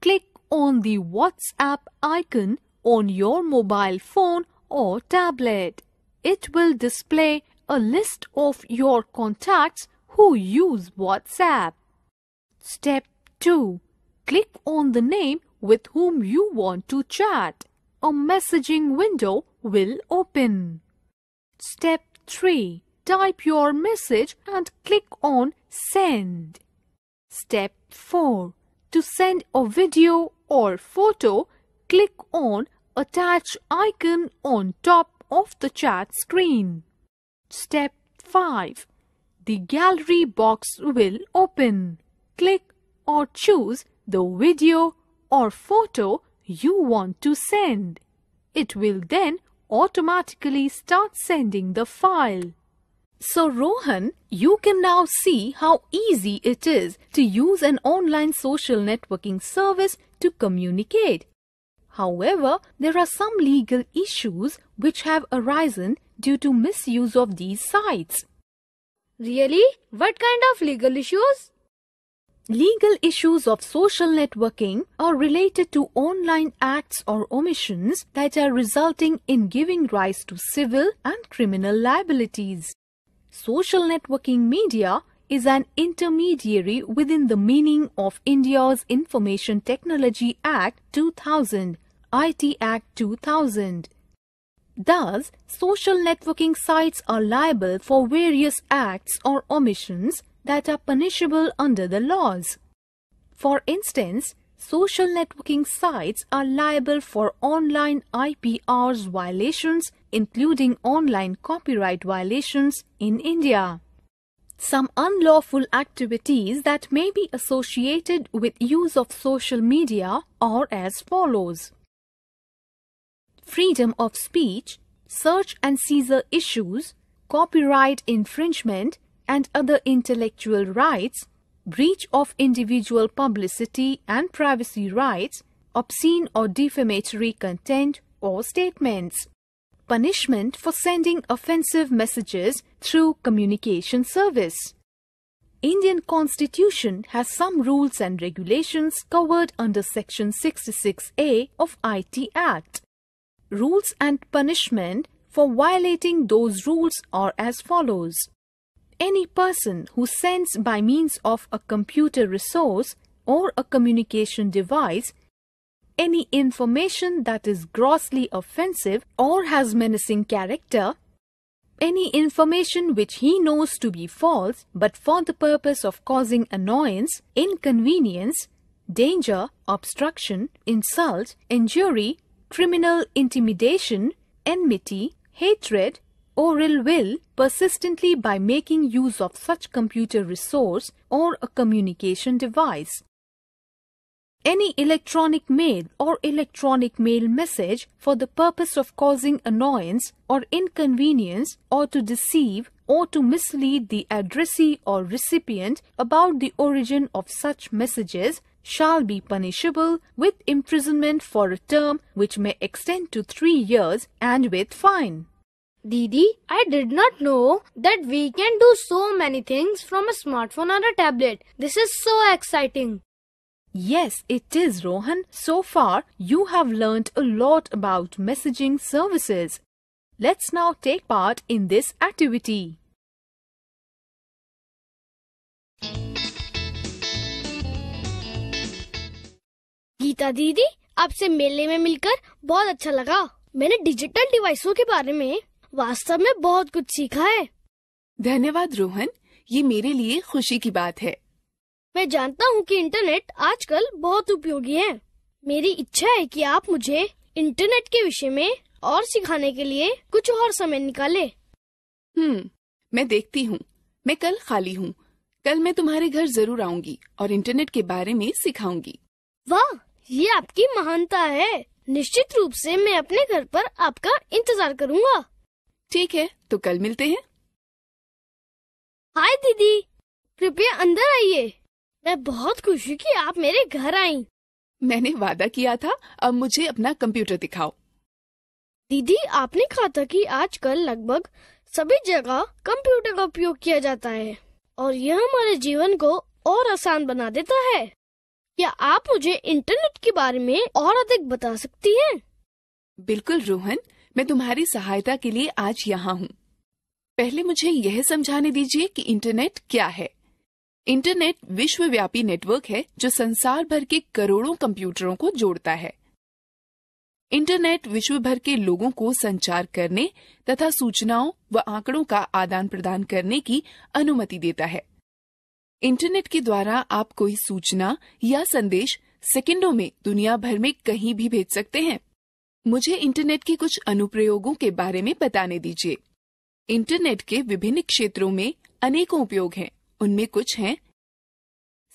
Click on the WhatsApp icon on your mobile phone or tablet. It will display a list of your contacts who use WhatsApp. Step 2. Click on the name with whom you want to chat. A messaging window will open. Step 3. Type your message and click on Send. Step 4. To send a video or photo, click on Attach icon on top of the chat screen. Step 5 the gallery box will open. Click or choose the video or photo you want to send. It will then automatically start sending the file. So Rohan, you can now see how easy it is to use an online social networking service to communicate. However, there are some legal issues which have arisen due to misuse of these sites. Really? What kind of legal issues? Legal issues of social networking are related to online acts or omissions that are resulting in giving rise to civil and criminal liabilities. Social networking media is an intermediary within the meaning of India's Information Technology Act 2000, IT Act 2000. Thus, social networking sites are liable for various acts or omissions that are punishable under the laws. For instance, social networking sites are liable for online IPRs violations including online copyright violations in India. Some unlawful activities that may be associated with use of social media are as follows freedom of speech, search and seizure issues, copyright infringement, and other intellectual rights, breach of individual publicity and privacy rights, obscene or defamatory content or statements. Punishment for sending offensive messages through communication service. Indian constitution has some rules and regulations covered under section 66A of IT Act. Rules and punishment for violating those rules are as follows. Any person who sends by means of a computer resource or a communication device any information that is grossly offensive or has menacing character, any information which he knows to be false but for the purpose of causing annoyance, inconvenience, danger, obstruction, insult, injury, criminal intimidation, enmity, hatred, or ill will persistently by making use of such computer resource or a communication device. Any electronic mail or electronic mail message for the purpose of causing annoyance or inconvenience or to deceive or to mislead the addressee or recipient about the origin of such messages shall be punishable with imprisonment for a term which may extend to three years and with fine. Didi, I did not know that we can do so many things from a smartphone or a tablet. This is so exciting. Yes, it is, Rohan. So far, you have learnt a lot about messaging services. Let's now take part in this activity.
Gita दीदी आपसे मेले में मिलकर बहुत अच्छा लगा मैंने digital डिवाइसों के बारे में वास्तव में बहुत कुछ सीखा है धन्यवाद रोहन ये मेरे लिए
खुशी की बात है
मैं जानता हूँ कि इंटरनेट आजकल बहुत उपयोगी है मेरी इच्छा है कि आप मुझे इंटरनेट के विषय में और सिखाने के लिए कुछ
और समय निकाले हम्म मैं देखती हूँ मैं कल खाली हूँ कल मैं तुम्हारे घर जरूर आऊंगी और इंटरनेट के बारे में सिखाऊंगी वाह ये
आपकी महानता है निश्चित रूप से मैं अपने घर पर आपका इंतजार करूंगा ठीक है तो कल मिलते हैं हाय दीदी कृपया अंदर आइए मैं बहुत खुश हूँ कि आप मेरे घर आई मैंने वादा किया था अब मुझे अपना कंप्यूटर दिखाओ दीदी आपने कहा था कि आजकल लगभग सभी जगह कंप्यूटर का उपयोग किया जाता है और यह हमारे जीवन को और आसान बना देता है क्या आप मुझे इंटरनेट के बारे
में और अधिक बता सकती हैं? बिल्कुल रोहन मैं तुम्हारी सहायता के लिए आज यहाँ हूँ पहले मुझे यह समझाने दीजिए कि इंटरनेट क्या है इंटरनेट विश्वव्यापी नेटवर्क है जो संसार भर के करोड़ों कंप्यूटरों को जोड़ता है इंटरनेट विश्व भर के लोगों को संचार करने तथा सूचनाओं व आंकड़ों का आदान प्रदान करने की अनुमति देता है इंटरनेट के द्वारा आप कोई सूचना या संदेश सेकंडों में दुनिया भर में कहीं भी भेज सकते हैं मुझे इंटरनेट के कुछ अनुप्रयोगों के बारे में बताने दीजिए इंटरनेट के विभिन्न क्षेत्रों में अनेकों उपयोग हैं उनमें कुछ हैं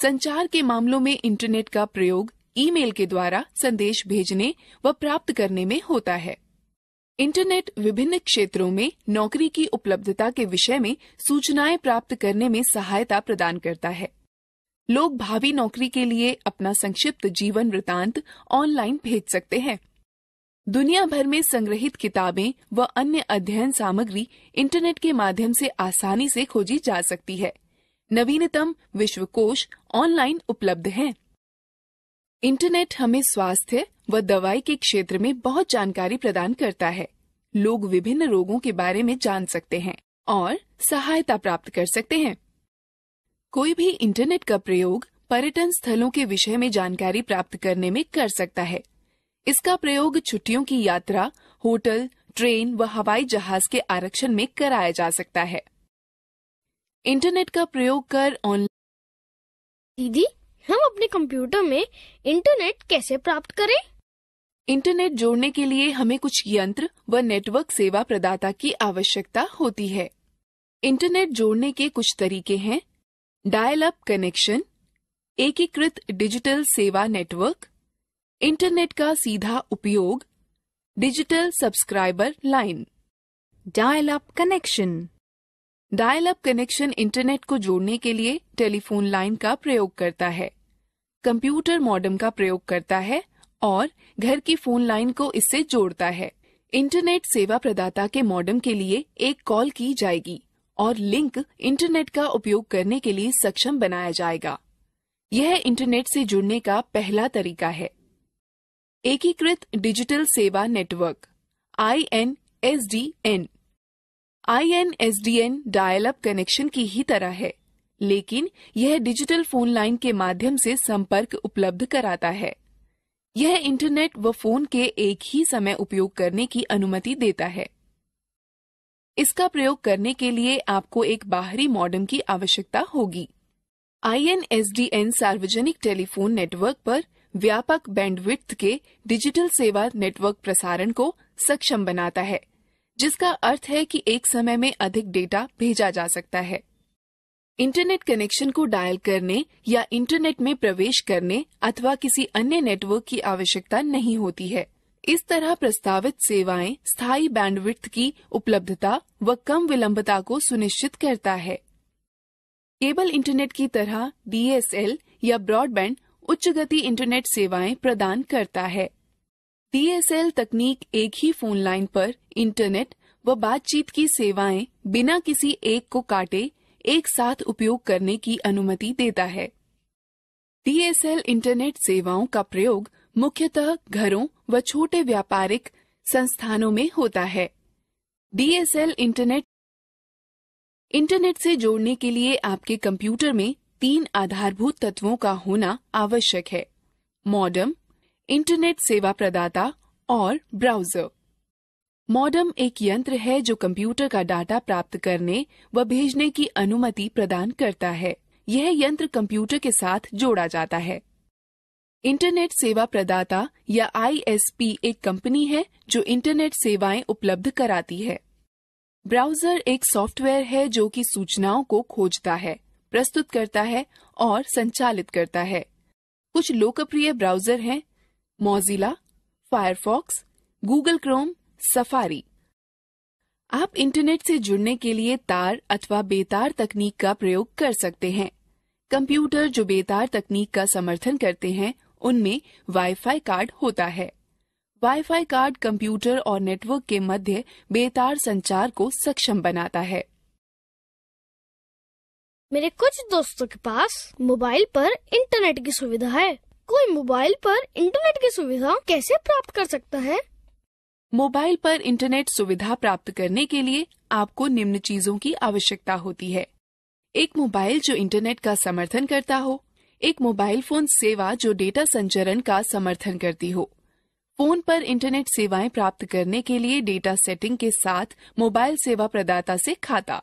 संचार के मामलों में इंटरनेट का प्रयोग ईमेल के द्वारा संदेश भेजने व प्राप्त करने में होता है इंटरनेट विभिन्न क्षेत्रों में नौकरी की उपलब्धता के विषय में सूचनाएं प्राप्त करने में सहायता प्रदान करता है लोग भावी नौकरी के लिए अपना संक्षिप्त जीवन वृतांत ऑनलाइन भेज सकते हैं दुनिया भर में संग्रहित किताबें व अन्य अध्ययन सामग्री इंटरनेट के माध्यम से आसानी से खोजी जा सकती है नवीनतम विश्वकोश ऑनलाइन उपलब्ध है इंटरनेट हमें स्वास्थ्य व दवाई के क्षेत्र में बहुत जानकारी प्रदान करता है लोग विभिन्न रोगों के बारे में जान सकते हैं और सहायता प्राप्त कर सकते हैं कोई भी इंटरनेट का प्रयोग पर्यटन स्थलों के विषय में जानकारी प्राप्त करने में कर सकता है इसका प्रयोग छुट्टियों की यात्रा होटल ट्रेन व हवाई जहाज के आरक्षण में कराया जा सकता है इंटरनेट का प्रयोग कर ऑनलाइन दीदी हम अपने कंप्यूटर में इंटरनेट कैसे प्राप्त करें इंटरनेट जोड़ने के लिए हमें कुछ यंत्र व नेटवर्क सेवा प्रदाता की आवश्यकता होती है इंटरनेट जोड़ने के कुछ तरीके हैं डायल अप कनेक्शन एकीकृत डिजिटल सेवा नेटवर्क इंटरनेट का सीधा उपयोग digital subscriber line dial up connection dial up connection internet को जोड़ने के लिए टेलीफोन लाइन का प्रयोग करता है कंप्यूटर मॉडम का प्रयोग करता है और घर की फोन लाइन को इससे जोड़ता है इंटरनेट सेवा प्रदाता के मॉडम के लिए एक कॉल की जाएगी और लिंक इंटरनेट का उपयोग करने के लिए सक्षम बनाया जाएगा यह इंटरनेट से जुड़ने का पहला तरीका है एकीकृत डिजिटल सेवा नेटवर्क I N S D N I N S D N dial up connection की ही तरह है लेकिन यह डिजिटल फोन लाइन के माध्यम से संपर्क उपलब्ध कराता है यह इंटरनेट व फोन के एक ही समय उपयोग करने की अनुमति देता है इसका प्रयोग करने के लिए आपको एक बाहरी मॉडम की आवश्यकता होगी आईएनएसडीएन सार्वजनिक टेलीफोन नेटवर्क पर व्यापक बैंडविड्थ के डिजिटल सेवा नेटवर्क प्रसारण को सक्षम बनाता है जिसका अर्थ है कि एक समय में अधिक डेटा भेजा जा सकता है इंटरनेट कनेक्शन को डायल करने या इंटरनेट में प्रवेश करने अथवा किसी अन्य नेटवर्क की आवश्यकता नहीं होती है इस तरह प्रस्तावित सेवाएं स्थायी बैंडविड्थ की उपलब्धता व कम विलंबता को सुनिश्चित करता है केबल इंटरनेट की तरह डीएसएल या ब्रॉडबैंड उच्च गति इंटरनेट सेवाएं प्रदान करता है डीएसएल तकनीक एक ही फोन लाइन पर इंटरनेट व बातचीत की सेवाएं बिना किसी एक को काटे एक साथ उपयोग करने की अनुमति देता है डीएसएल इंटरनेट सेवाओं का प्रयोग मुख्यतः घरों व छोटे व्यापारिक संस्थानों में होता है डीएसएल इंटरनेट इंटरनेट से जोड़ने के लिए आपके कंप्यूटर में तीन आधारभूत तत्वों का होना आवश्यक है मॉडम इंटरनेट सेवा प्रदाता और ब्राउजर मॉडम एक यंत्र है जो कंप्यूटर का डाटा प्राप्त करने व भेजने की अनुमति प्रदान करता है यह यंत्र कंप्यूटर के साथ जोड़ा जाता है इंटरनेट सेवा प्रदाता या आईएसपी एक कंपनी है जो इंटरनेट सेवाएं उपलब्ध कराती है ब्राउजर एक सॉफ्टवेयर है जो कि सूचनाओं को खोजता है प्रस्तुत करता है और संचालित करता है कुछ लोकप्रिय ब्राउजर हैं Mozilla Firefox Google Chrome Safari आप इंटरनेट से जुड़ने के लिए तार अथवा बेतार तकनीक का प्रयोग कर सकते हैं कंप्यूटर जो बेतार तकनीक का समर्थन करते हैं उनमें वाईफाई कार्ड होता है वाईफाई कार्ड कंप्यूटर और नेटवर्क के मध्य बेतार संचार को सक्षम बनाता है
मेरे कुछ दोस्तों के पास मोबाइल पर इंटरनेट की सुविधा है कोई मोबाइल पर इंटरनेट की
सुविधा कैसे प्राप्त कर सकता है मोबाइल पर इंटरनेट सुविधा प्राप्त करने के लिए आपको निम्न चीजों की आवश्यकता होती है एक मोबाइल जो इंटरनेट का समर्थन करता हो एक मोबाइल फोन सेवा जो डेटा संचरण का समर्थन करती हो फोन पर इंटरनेट सेवाएं प्राप्त करने के लिए डेटा सेटिंग के साथ मोबाइल सेवा प्रदाता से खाता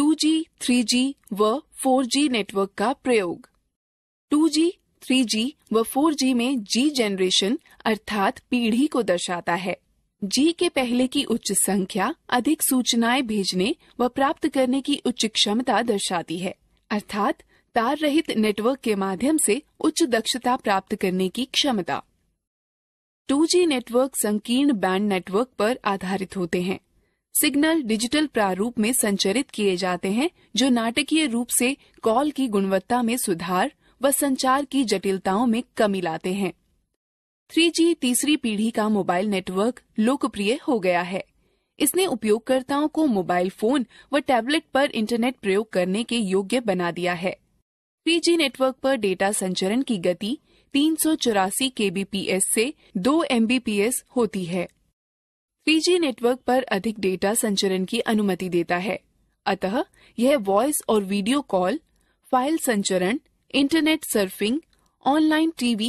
2G, 3G व 4G नेटवर्क का प्रयोग 2G, 3G व 4G में जी जनरेशन अर्थात पीढ़ी को दर्शाता है जी के पहले की उच्च संख्या अधिक सूचनाएं भेजने व प्राप्त करने की उच्च क्षमता दर्शाती है अर्थात तार रहित नेटवर्क के माध्यम से उच्च दक्षता प्राप्त करने की क्षमता 2G नेटवर्क संकीर्ण बैंड नेटवर्क पर आधारित होते हैं सिग्नल डिजिटल प्रारूप में संचरित किए जाते हैं जो नाटकीय रूप से कॉल की गुणवत्ता में सुधार व संचार की जटिलताओं में कमी लाते हैं 3G तीसरी पीढ़ी का मोबाइल नेटवर्क लोकप्रिय हो गया है इसने उपयोगकर्ताओं को मोबाइल फोन व टैबलेट पर इंटरनेट प्रयोग करने के योग्य बना दिया है 3G नेटवर्क पर डेटा संचरण की गति तीन सौ चौरासी केबीपीएस से 2 एमबीपीएस होती है 3G नेटवर्क पर अधिक डेटा संचरण की अनुमति देता है अतः यह वॉइस और वीडियो कॉल फाइल संचरण इंटरनेट सर्फिंग ऑनलाइन टीवी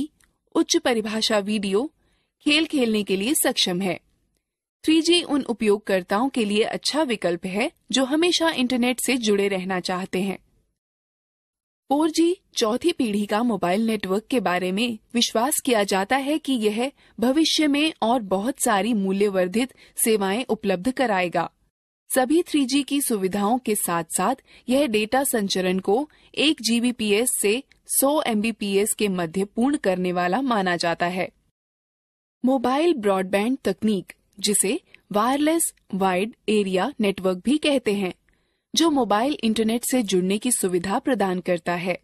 उच्च परिभाषा वीडियो खेल खेलने के लिए सक्षम है 3G उन उपयोगकर्ताओं के लिए अच्छा विकल्प है जो हमेशा इंटरनेट से जुड़े रहना चाहते हैं 4G चौथी पीढ़ी का मोबाइल नेटवर्क के बारे में विश्वास किया जाता है कि यह भविष्य में और बहुत सारी मूल्यवर्धित सेवाएं उपलब्ध कराएगा सभी 3G की सुविधाओं के साथ साथ यह डेटा संचरण को एक जीबीपीएस से 100 एमबीपीएस के मध्य पूर्ण करने वाला माना जाता है मोबाइल ब्रॉडबैंड तकनीक जिसे वायरलेस वाइड एरिया नेटवर्क भी कहते हैं जो मोबाइल इंटरनेट से जुड़ने की सुविधा प्रदान करता है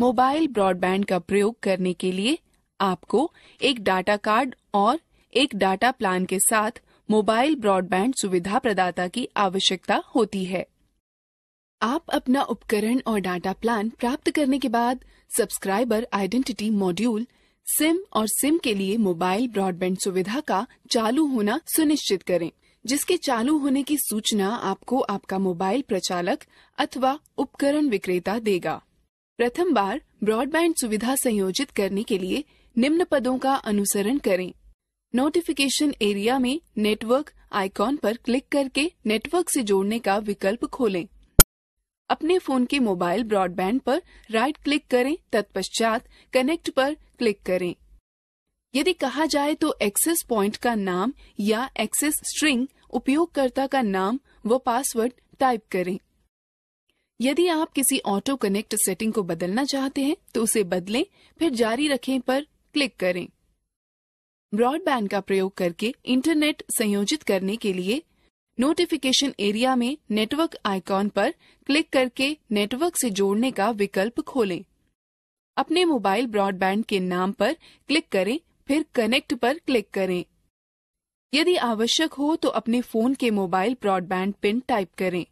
मोबाइल ब्रॉडबैंड का प्रयोग करने के लिए आपको एक डाटा कार्ड और एक डाटा प्लान के साथ मोबाइल ब्रॉडबैंड सुविधा प्रदाता की आवश्यकता होती है आप अपना उपकरण और डाटा प्लान प्राप्त करने के बाद सब्सक्राइबर आइडेंटिटी मॉड्यूल सिम और सिम के लिए मोबाइल ब्रॉडबैंड सुविधा का चालू होना सुनिश्चित करें जिसके चालू होने की सूचना आपको आपका मोबाइल प्रचालक अथवा उपकरण विक्रेता देगा प्रथम बार ब्रॉडबैंड सुविधा संयोजित करने के लिए निम्न पदों का अनुसरण करें नोटिफिकेशन एरिया में नेटवर्क आइकॉन पर क्लिक करके नेटवर्क से जोड़ने का विकल्प खोलें। अपने फोन के मोबाइल ब्रॉडबैंड पर राइट क्लिक करें तत्पश्चात कनेक्ट पर क्लिक करें यदि कहा जाए तो एक्सेस पॉइंट का नाम या एक्सेस स्ट्रिंग उपयोगकर्ता का नाम व पासवर्ड टाइप करें यदि आप किसी ऑटो कनेक्ट सेटिंग को बदलना चाहते हैं तो उसे बदलें फिर जारी रखें पर क्लिक करें ब्रॉडबैंड का प्रयोग करके इंटरनेट संयोजित करने के लिए नोटिफिकेशन एरिया में नेटवर्क आइकॉन पर क्लिक करके नेटवर्क से जोड़ने का विकल्प खोलें अपने मोबाइल ब्रॉडबैंड के नाम पर क्लिक करें फिर कनेक्ट पर क्लिक करें यदि आवश्यक हो तो अपने फोन के मोबाइल ब्रॉडबैंड पिन टाइप करें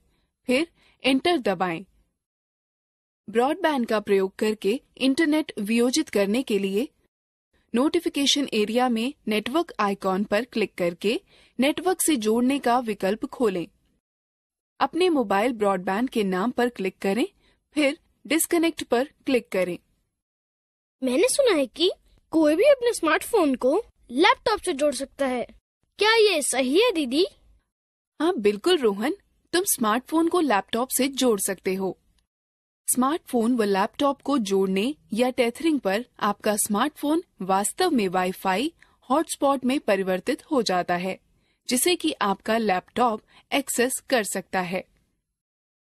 फिर एंटर दबाएं। ब्रॉडबैंड का प्रयोग करके इंटरनेट वियोजित करने के लिए नोटिफिकेशन एरिया में नेटवर्क आइकॉन पर क्लिक करके नेटवर्क से जोड़ने का विकल्प खोलें अपने मोबाइल ब्रॉडबैंड के नाम पर क्लिक करें फिर डिस्कनेक्ट पर क्लिक करें मैंने सुना है कि कोई भी अपने
स्मार्टफोन को लैपटॉप से जोड़ सकता है क्या ये सही है दीदी
हाँ बिल्कुल रोहन तुम स्मार्टफोन को लैपटॉप से जोड़ सकते हो स्मार्टफोन व लैपटॉप को जोड़ने या टेथरिंग पर आपका स्मार्टफोन वास्तव में वाईफाई हॉटस्पॉट में परिवर्तित हो जाता है जिसे कि आपका लैपटॉप एक्सेस कर सकता है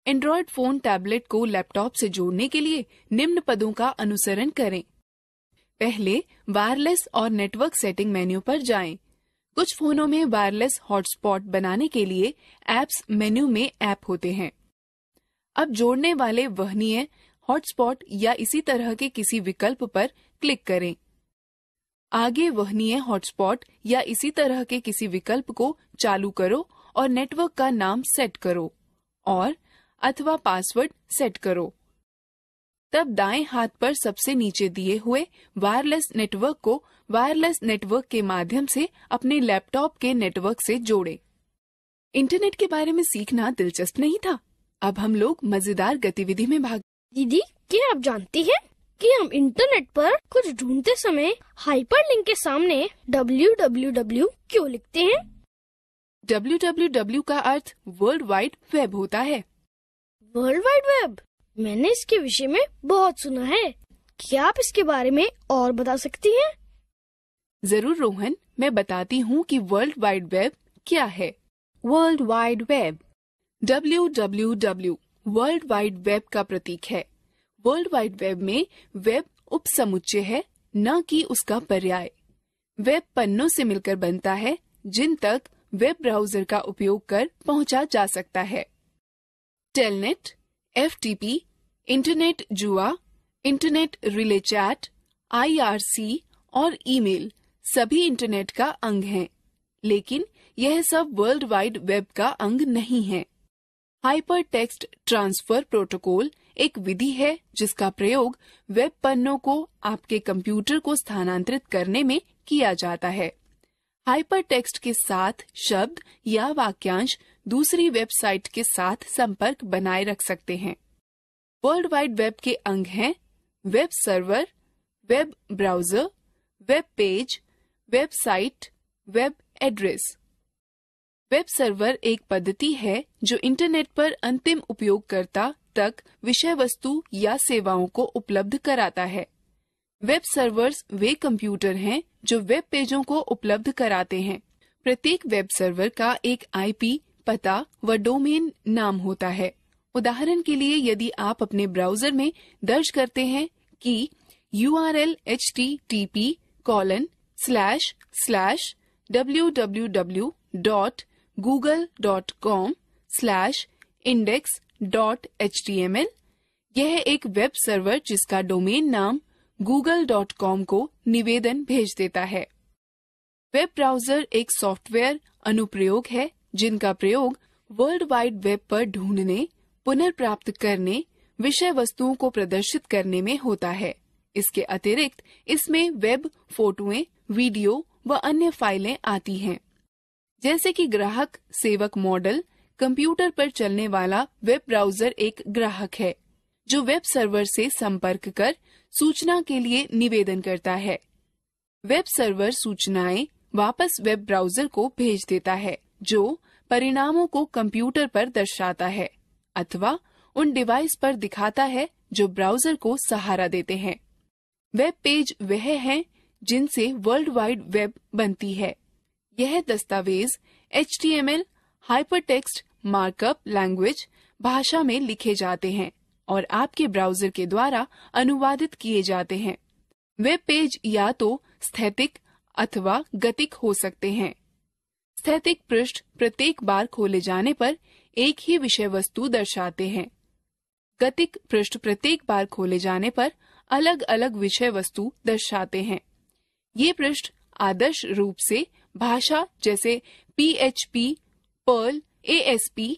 एंड्रॉयड फोन टैबलेट को लैपटॉप से जोड़ने के लिए निम्न पदों का अनुसरण करें पहले वायरलेस और नेटवर्क सेटिंग मेन्यू पर जाएं। कुछ फोनों में वायरलेस हॉटस्पॉट बनाने के लिए एप्स मेन्यू में ऐप होते हैं अब जोड़ने वाले वहनीय हॉटस्पॉट या इसी तरह के किसी विकल्प पर क्लिक करें आगे वहनीय हॉटस्पॉट या इसी तरह के किसी विकल्प को चालू करो और नेटवर्क का नाम सेट करो और अथवा पासवर्ड सेट करो तब दाएं हाथ पर सबसे नीचे दिए हुए वायरलेस नेटवर्क को वायरलेस नेटवर्क के माध्यम से अपने लैपटॉप के नेटवर्क से जोड़े इंटरनेट के बारे में सीखना दिलचस्प नहीं था अब हम लोग मजेदार गतिविधि में भाग
दीदी क्या आप जानती है कि हम इंटरनेट पर कुछ ढूंढते समय हाइपरलिंक के सामने www क्यों लिखते हैं www का अर्थ वर्ल्ड वाइड वेब होता है वर्ल्ड वाइड वेब मैंने इसके विषय में बहुत सुना है क्या आप इसके बारे में और बता सकती हैं?
जरूर रोहन मैं बताती हूँ कि वर्ल्ड वाइड वेब क्या है world wide web W W W world wide web का प्रतीक है वर्ल्ड वाइड वेब में वेब उपसमुच्चय है न कि उसका पर्याय वेब पन्नों से मिलकर बनता है जिन तक वेब ब्राउजर का उपयोग कर पहुंचा जा सकता है टेलनेट एफ इंटरनेट जुआ इंटरनेट रिले चैट आईआरसी और ईमेल सभी इंटरनेट का अंग हैं, लेकिन यह सब वर्ल्ड वाइड वेब का अंग नहीं है हाइपर टेक्स्ट ट्रांसफर प्रोटोकॉल एक विधि है जिसका प्रयोग वेब पन्नों को आपके कंप्यूटर को स्थानांतरित करने में किया जाता है हाइपर टेक्स्ट के साथ शब्द या वाक्यांश दूसरी वेबसाइट के साथ संपर्क बनाए रख सकते हैं वर्ल्ड वाइड वेब के अंग हैं web server web browser web page website web address web server एक पद्धति है जो इंटरनेट पर अंतिम उपयोगकर्ता तक विषय वस्तु या सेवाओं को उपलब्ध कराता है वेब सर्वर्स वे कंप्यूटर हैं जो वेब पेजों को उपलब्ध कराते हैं प्रत्येक वेब सर्वर का एक आईपी पता व डोमेन नाम होता है उदाहरण के लिए यदि आप अपने ब्राउजर में दर्ज करते हैं कि U R L H T T P colon slash slash W W W dot Google dot com slash index dot H D M यह एक वेब सर्वर जिसका डोमेन नाम गूगल डॉट कॉम को निवेदन भेज देता है वेब ब्राउजर एक सॉफ्टवेयर अनुप्रयोग है जिनका प्रयोग वर्ल्ड वाइड वेब पर ढूंढने पुनर्प्राप्त करने विषय वस्तुओं को प्रदर्शित करने में होता है इसके अतिरिक्त इसमें वेब फोटोएं, वीडियो व अन्य फाइलें आती हैं। जैसे कि ग्राहक सेवक मॉडल कंप्यूटर पर चलने वाला वेब ब्राउजर एक ग्राहक है जो वेब सर्वर से संपर्क कर सूचना के लिए निवेदन करता है वेब सर्वर सूचनाएं वापस वेब ब्राउजर को भेज देता है जो परिणामों को कंप्यूटर पर दर्शाता है अथवा उन डिवाइस पर दिखाता है जो ब्राउजर को सहारा देते हैं वेब पेज वह है जिनसे वर्ल्ड वाइड वेब बनती है यह दस्तावेज H T M L hyper text markup language भाषा में लिखे जाते हैं और आपके ब्राउजर के द्वारा अनुवादित किए जाते हैं वेब पेज या तो स्थैतिक अथवा गतिक हो सकते हैं स्थैतिक पृष्ठ प्रत्येक बार खोले जाने पर एक ही विषय वस्तु दर्शाते हैं गतिक पृष्ठ प्रत्येक बार खोले जाने पर अलग अलग विषय वस्तु दर्शाते हैं ये पृष्ठ आदर्श रूप से भाषा जैसे पीएचपी पर्ल एएसपी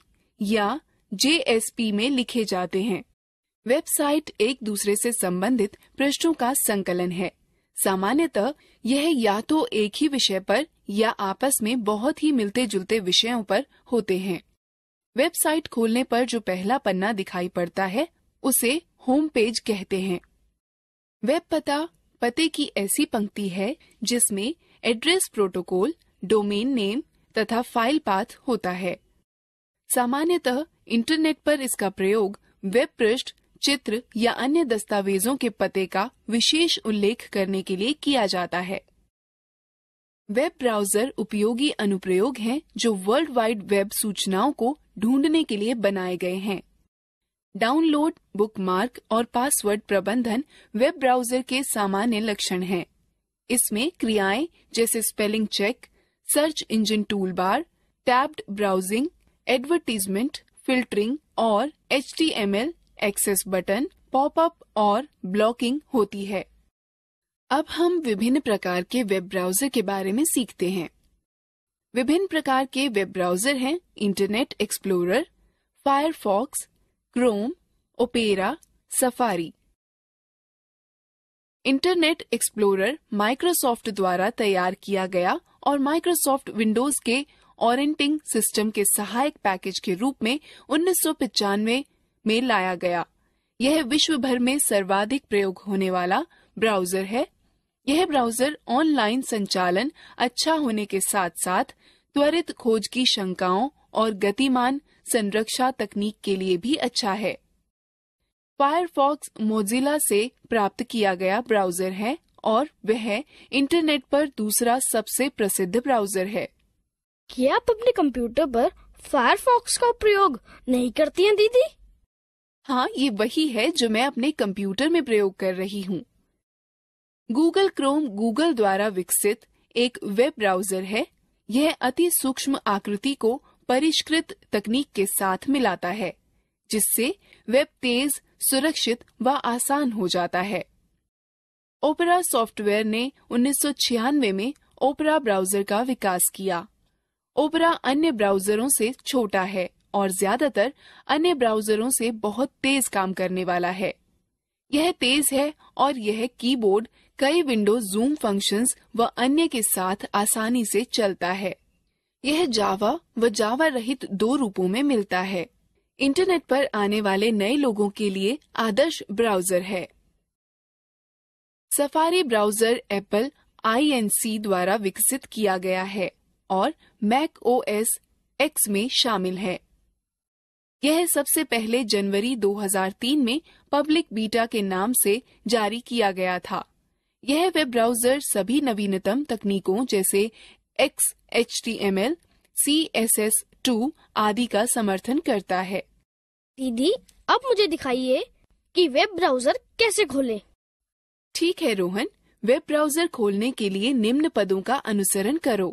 या जेएसपी में लिखे जाते हैं वेबसाइट एक दूसरे से संबंधित पृष्ठों का संकलन है सामान्यतः यह या तो एक ही विषय पर या आपस में बहुत ही मिलते जुलते विषयों पर होते हैं वेबसाइट खोलने पर जो पहला पन्ना दिखाई पड़ता है उसे होम पेज कहते हैं वेब पता पते की ऐसी पंक्ति है जिसमें एड्रेस प्रोटोकॉल डोमेन नेम तथा फाइल पाथ होता है सामान्यतः इंटरनेट पर इसका प्रयोग वेब पृष्ठ चित्र या अन्य दस्तावेजों के पते का विशेष उल्लेख करने के लिए किया जाता है वेब ब्राउजर उपयोगी अनुप्रयोग हैं जो वर्ल्ड वाइड वेब सूचनाओं को ढूंढने के लिए बनाए गए हैं डाउनलोड बुकमार्क और पासवर्ड प्रबंधन वेब ब्राउजर के सामान्य लक्षण हैं इसमें क्रियाएं जैसे spelling check search engine tool bar tabbed browsing advertisement filtering और एच एक्सेस बटन पॉपअप और ब्लॉकिंग होती है अब हम विभिन्न प्रकार के वेब ब्राउजर के बारे में सीखते हैं विभिन्न प्रकार के वेब ब्राउजर हैं Internet Explorer Firefox Chrome Opera Safari Internet Explorer Microsoft द्वारा तैयार किया गया और माइक्रोसॉफ्ट विंडोज के ऑरेंटिंग सिस्टम के सहायक पैकेज के रूप में उन्नीस में लाया गया यह विश्व भर में सर्वाधिक प्रयोग होने वाला ब्राउजर है यह ब्राउजर ऑनलाइन संचालन अच्छा होने के साथ साथ त्वरित खोज की शंकाओं और गतिमान संरक्षा तकनीक के लिए भी अच्छा है फायरफॉक्स मोजिला से प्राप्त किया गया ब्राउजर है और वह इंटरनेट पर दूसरा सबसे प्रसिद्ध ब्राउजर है क्या आप अपने कंप्यूटर पर फायरफॉक्स का प्रयोग नहीं करती हैं दीदी हाँ ये वही है जो मैं अपने कंप्यूटर में प्रयोग कर रही हूँ गूगल क्रोम गूगल द्वारा विकसित एक वेब ब्राउजर है यह अति सूक्ष्म आकृति को परिष्कृत तकनीक के साथ मिलाता है जिससे वेब तेज सुरक्षित व आसान हो जाता है ओपेरा सॉफ्टवेयर ने उन्नीस में ओपेरा ब्राउजर का विकास किया ओपेरा अन्य ब्राउजरों से छोटा है और ज्यादातर अन्य ब्राउजरों से बहुत तेज काम करने वाला है यह तेज है और यह कीबोर्ड कई विंडो जूम फंक्शंस व अन्य के साथ आसानी से चलता है यह जावा व जावा रहित दो रूपों में मिलता है इंटरनेट पर आने वाले नए लोगों के लिए आदर्श ब्राउजर है सफारी ब्राउजर एप्पल आईएनसी द्वारा विकसित किया गया है और मैक ओएस एक्स में शामिल है यह सबसे पहले जनवरी 2003 में पब्लिक बीटा के नाम से जारी किया गया था यह वेब ब्राउजर सभी नवीनतम तकनीकों जैसे X H T M L C S S two आदि का समर्थन करता है
दीदी अब मुझे दिखाइए कि
वेब ब्राउजर कैसे खोले ठीक है रोहन वेब ब्राउजर खोलने के लिए निम्न पदों का अनुसरण करो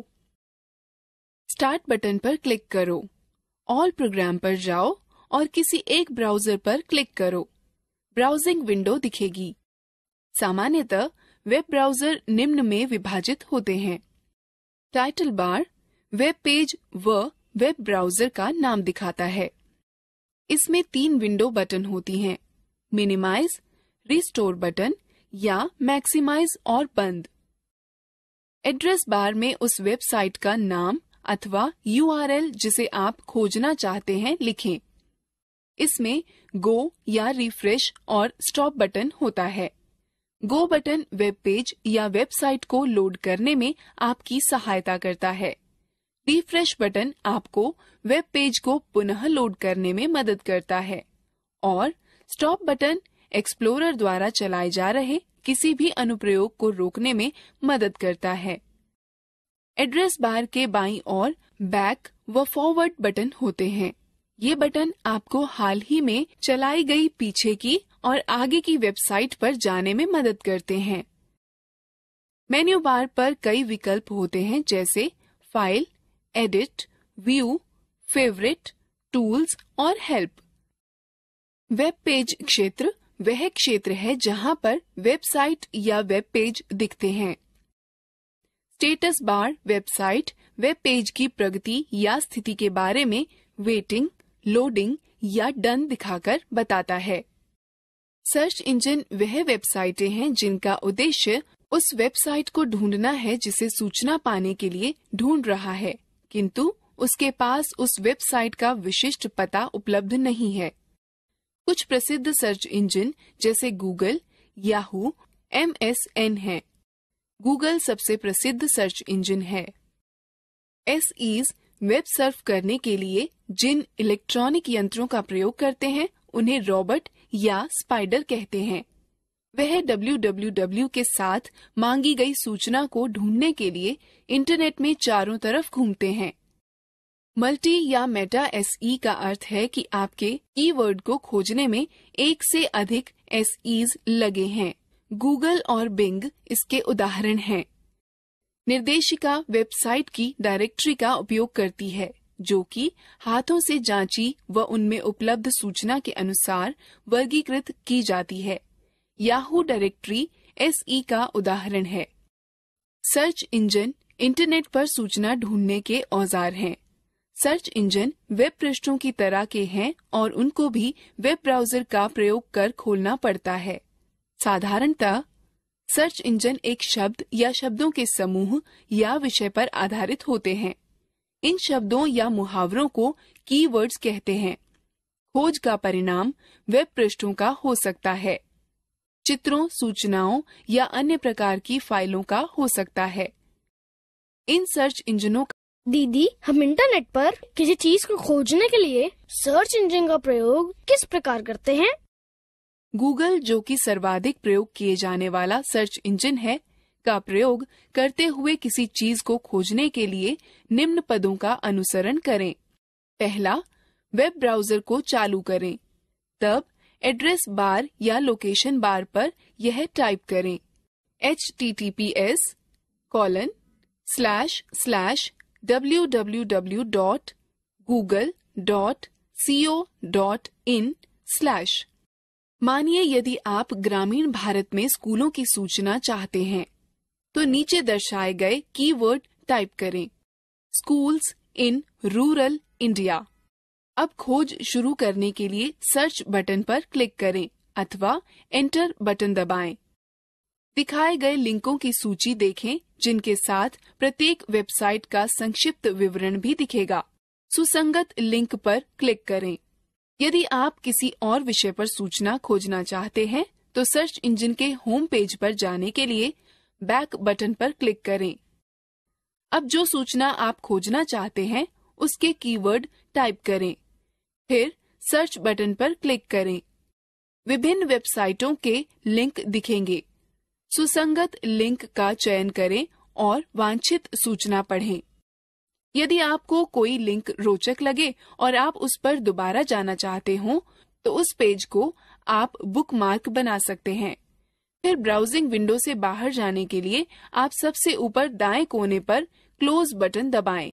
स्टार्ट बटन पर क्लिक करो ऑल प्रोग्राम पर जाओ और किसी एक ब्राउजर पर क्लिक करो ब्राउजिंग विंडो दिखेगी सामान्यतः वेब ब्राउजर निम्न में विभाजित होते हैं टाइटल बार वेब पेज व वेब ब्राउजर का नाम दिखाता है इसमें तीन विंडो बटन होती हैं मिनिमाइज रिस्टोर बटन या मैक्सिमाइज और बंद एड्रेस बार में उस वेबसाइट का नाम अथवा यूआरएल जिसे आप खोजना चाहते हैं लिखें इसमें गो या रिफ्रेश और स्टॉप बटन होता है गो बटन वेब पेज या वेबसाइट को लोड करने में आपकी सहायता करता है रिफ्रेश बटन आपको वेब पेज को पुनः लोड करने में मदद करता है और स्टॉप बटन एक्सप्लोरर द्वारा चलाए जा रहे किसी भी अनुप्रयोग को रोकने में मदद करता है एड्रेस बार के बाईं ओर बैक व फॉरवर्ड बटन होते हैं ये बटन आपको हाल ही में चलाई गई पीछे की और आगे की वेबसाइट पर जाने में मदद करते हैं मेन्यू बार पर कई विकल्प होते हैं जैसे file edit view favourite tools और हेल्प वेब पेज क्षेत्र वह क्षेत्र है जहां पर वेबसाइट या वेब पेज दिखते हैं status bar website web page की प्रगति या स्थिति के बारे में वेटिंग लोडिंग या डन दिखाकर बताता है सर्च इंजन वह वेबसाइटें हैं जिनका उद्देश्य उस वेबसाइट को ढूंढना है जिसे सूचना पाने के लिए ढूंढ रहा है किंतु उसके पास उस वेबसाइट का विशिष्ट पता उपलब्ध नहीं है कुछ प्रसिद्ध सर्च इंजन जैसे Google Yahoo M S N है गूगल सबसे प्रसिद्ध सर्च इंजन है एस ईज वेब सर्फ करने के लिए जिन इलेक्ट्रॉनिक यंत्रों का प्रयोग करते हैं उन्हें रॉबर्ट या स्पाइडर कहते हैं वह डब्ल्यू के साथ मांगी गई सूचना को ढूंढने के लिए इंटरनेट में चारों तरफ घूमते हैं मल्टी या मेटा एस का अर्थ है कि आपके कीवर्ड को खोजने में एक से अधिक एस लगे हैं गूगल और बिंग इसके उदाहरण हैं। निर्देशिका वेबसाइट की डायरेक्टरी का उपयोग करती है जो कि हाथों से जांची व उनमें उपलब्ध सूचना के अनुसार वर्गीकृत की जाती है याहू डायरेक्टरी एस ई का उदाहरण है सर्च इंजन इंटरनेट पर सूचना ढूंढने के औजार हैं सर्च इंजन वेब पृष्ठों की तरह के हैं और उनको भी वेब ब्राउजर का प्रयोग कर खोलना पड़ता है साधारणतः सर्च इंजन एक शब्द या शब्दों के समूह या विषय पर आधारित होते हैं इन शब्दों या मुहावरों को कीवर्ड्स कहते हैं खोज का परिणाम वेब पृष्ठों का हो सकता है चित्रों सूचनाओं या अन्य प्रकार की फाइलों का हो सकता है इन सर्च इंजनों दीदी हम इंटरनेट पर किसी चीज को खोजने के लिए सर्च इंजन का प्रयोग किस प्रकार करते हैं गूगल जो कि सर्वाधिक प्रयोग किए जाने वाला सर्च इंजन है का प्रयोग करते हुए किसी चीज को खोजने के लिए निम्न पदों का अनुसरण करें पहला वेब ब्राउजर को चालू करें तब एड्रेस बार या लोकेशन बार पर यह टाइप करें H T T P S colon slash slash W W W dot Google dot C O dot in slash मानिए यदि आप ग्रामीण भारत में स्कूलों की सूचना चाहते हैं तो नीचे दर्शाए गए कीवर्ड टाइप करें स्कूल्स इन रूरल इंडिया अब खोज शुरू करने के लिए सर्च बटन पर क्लिक करें अथवा एंटर बटन दबाएं। दिखाए गए लिंकों की सूची देखें जिनके साथ प्रत्येक वेबसाइट का संक्षिप्त विवरण भी दिखेगा सुसंगत लिंक पर क्लिक करें यदि आप किसी और विषय पर सूचना खोजना चाहते हैं तो सर्च इंजन के होम पेज पर जाने के लिए बैक बटन पर क्लिक करें अब जो सूचना आप खोजना चाहते हैं उसके कीवर्ड टाइप करें फिर सर्च बटन पर क्लिक करें विभिन्न वेबसाइटों के लिंक दिखेंगे सुसंगत लिंक का चयन करें और वांछित सूचना पढ़ें यदि आपको कोई लिंक रोचक लगे और आप उस पर दोबारा जाना चाहते हो तो उस पेज को आप बुकमार्क बना सकते हैं फिर ब्राउजिंग विंडो से बाहर जाने के लिए आप सबसे ऊपर दाएं कोने पर क्लोज बटन दबाएं।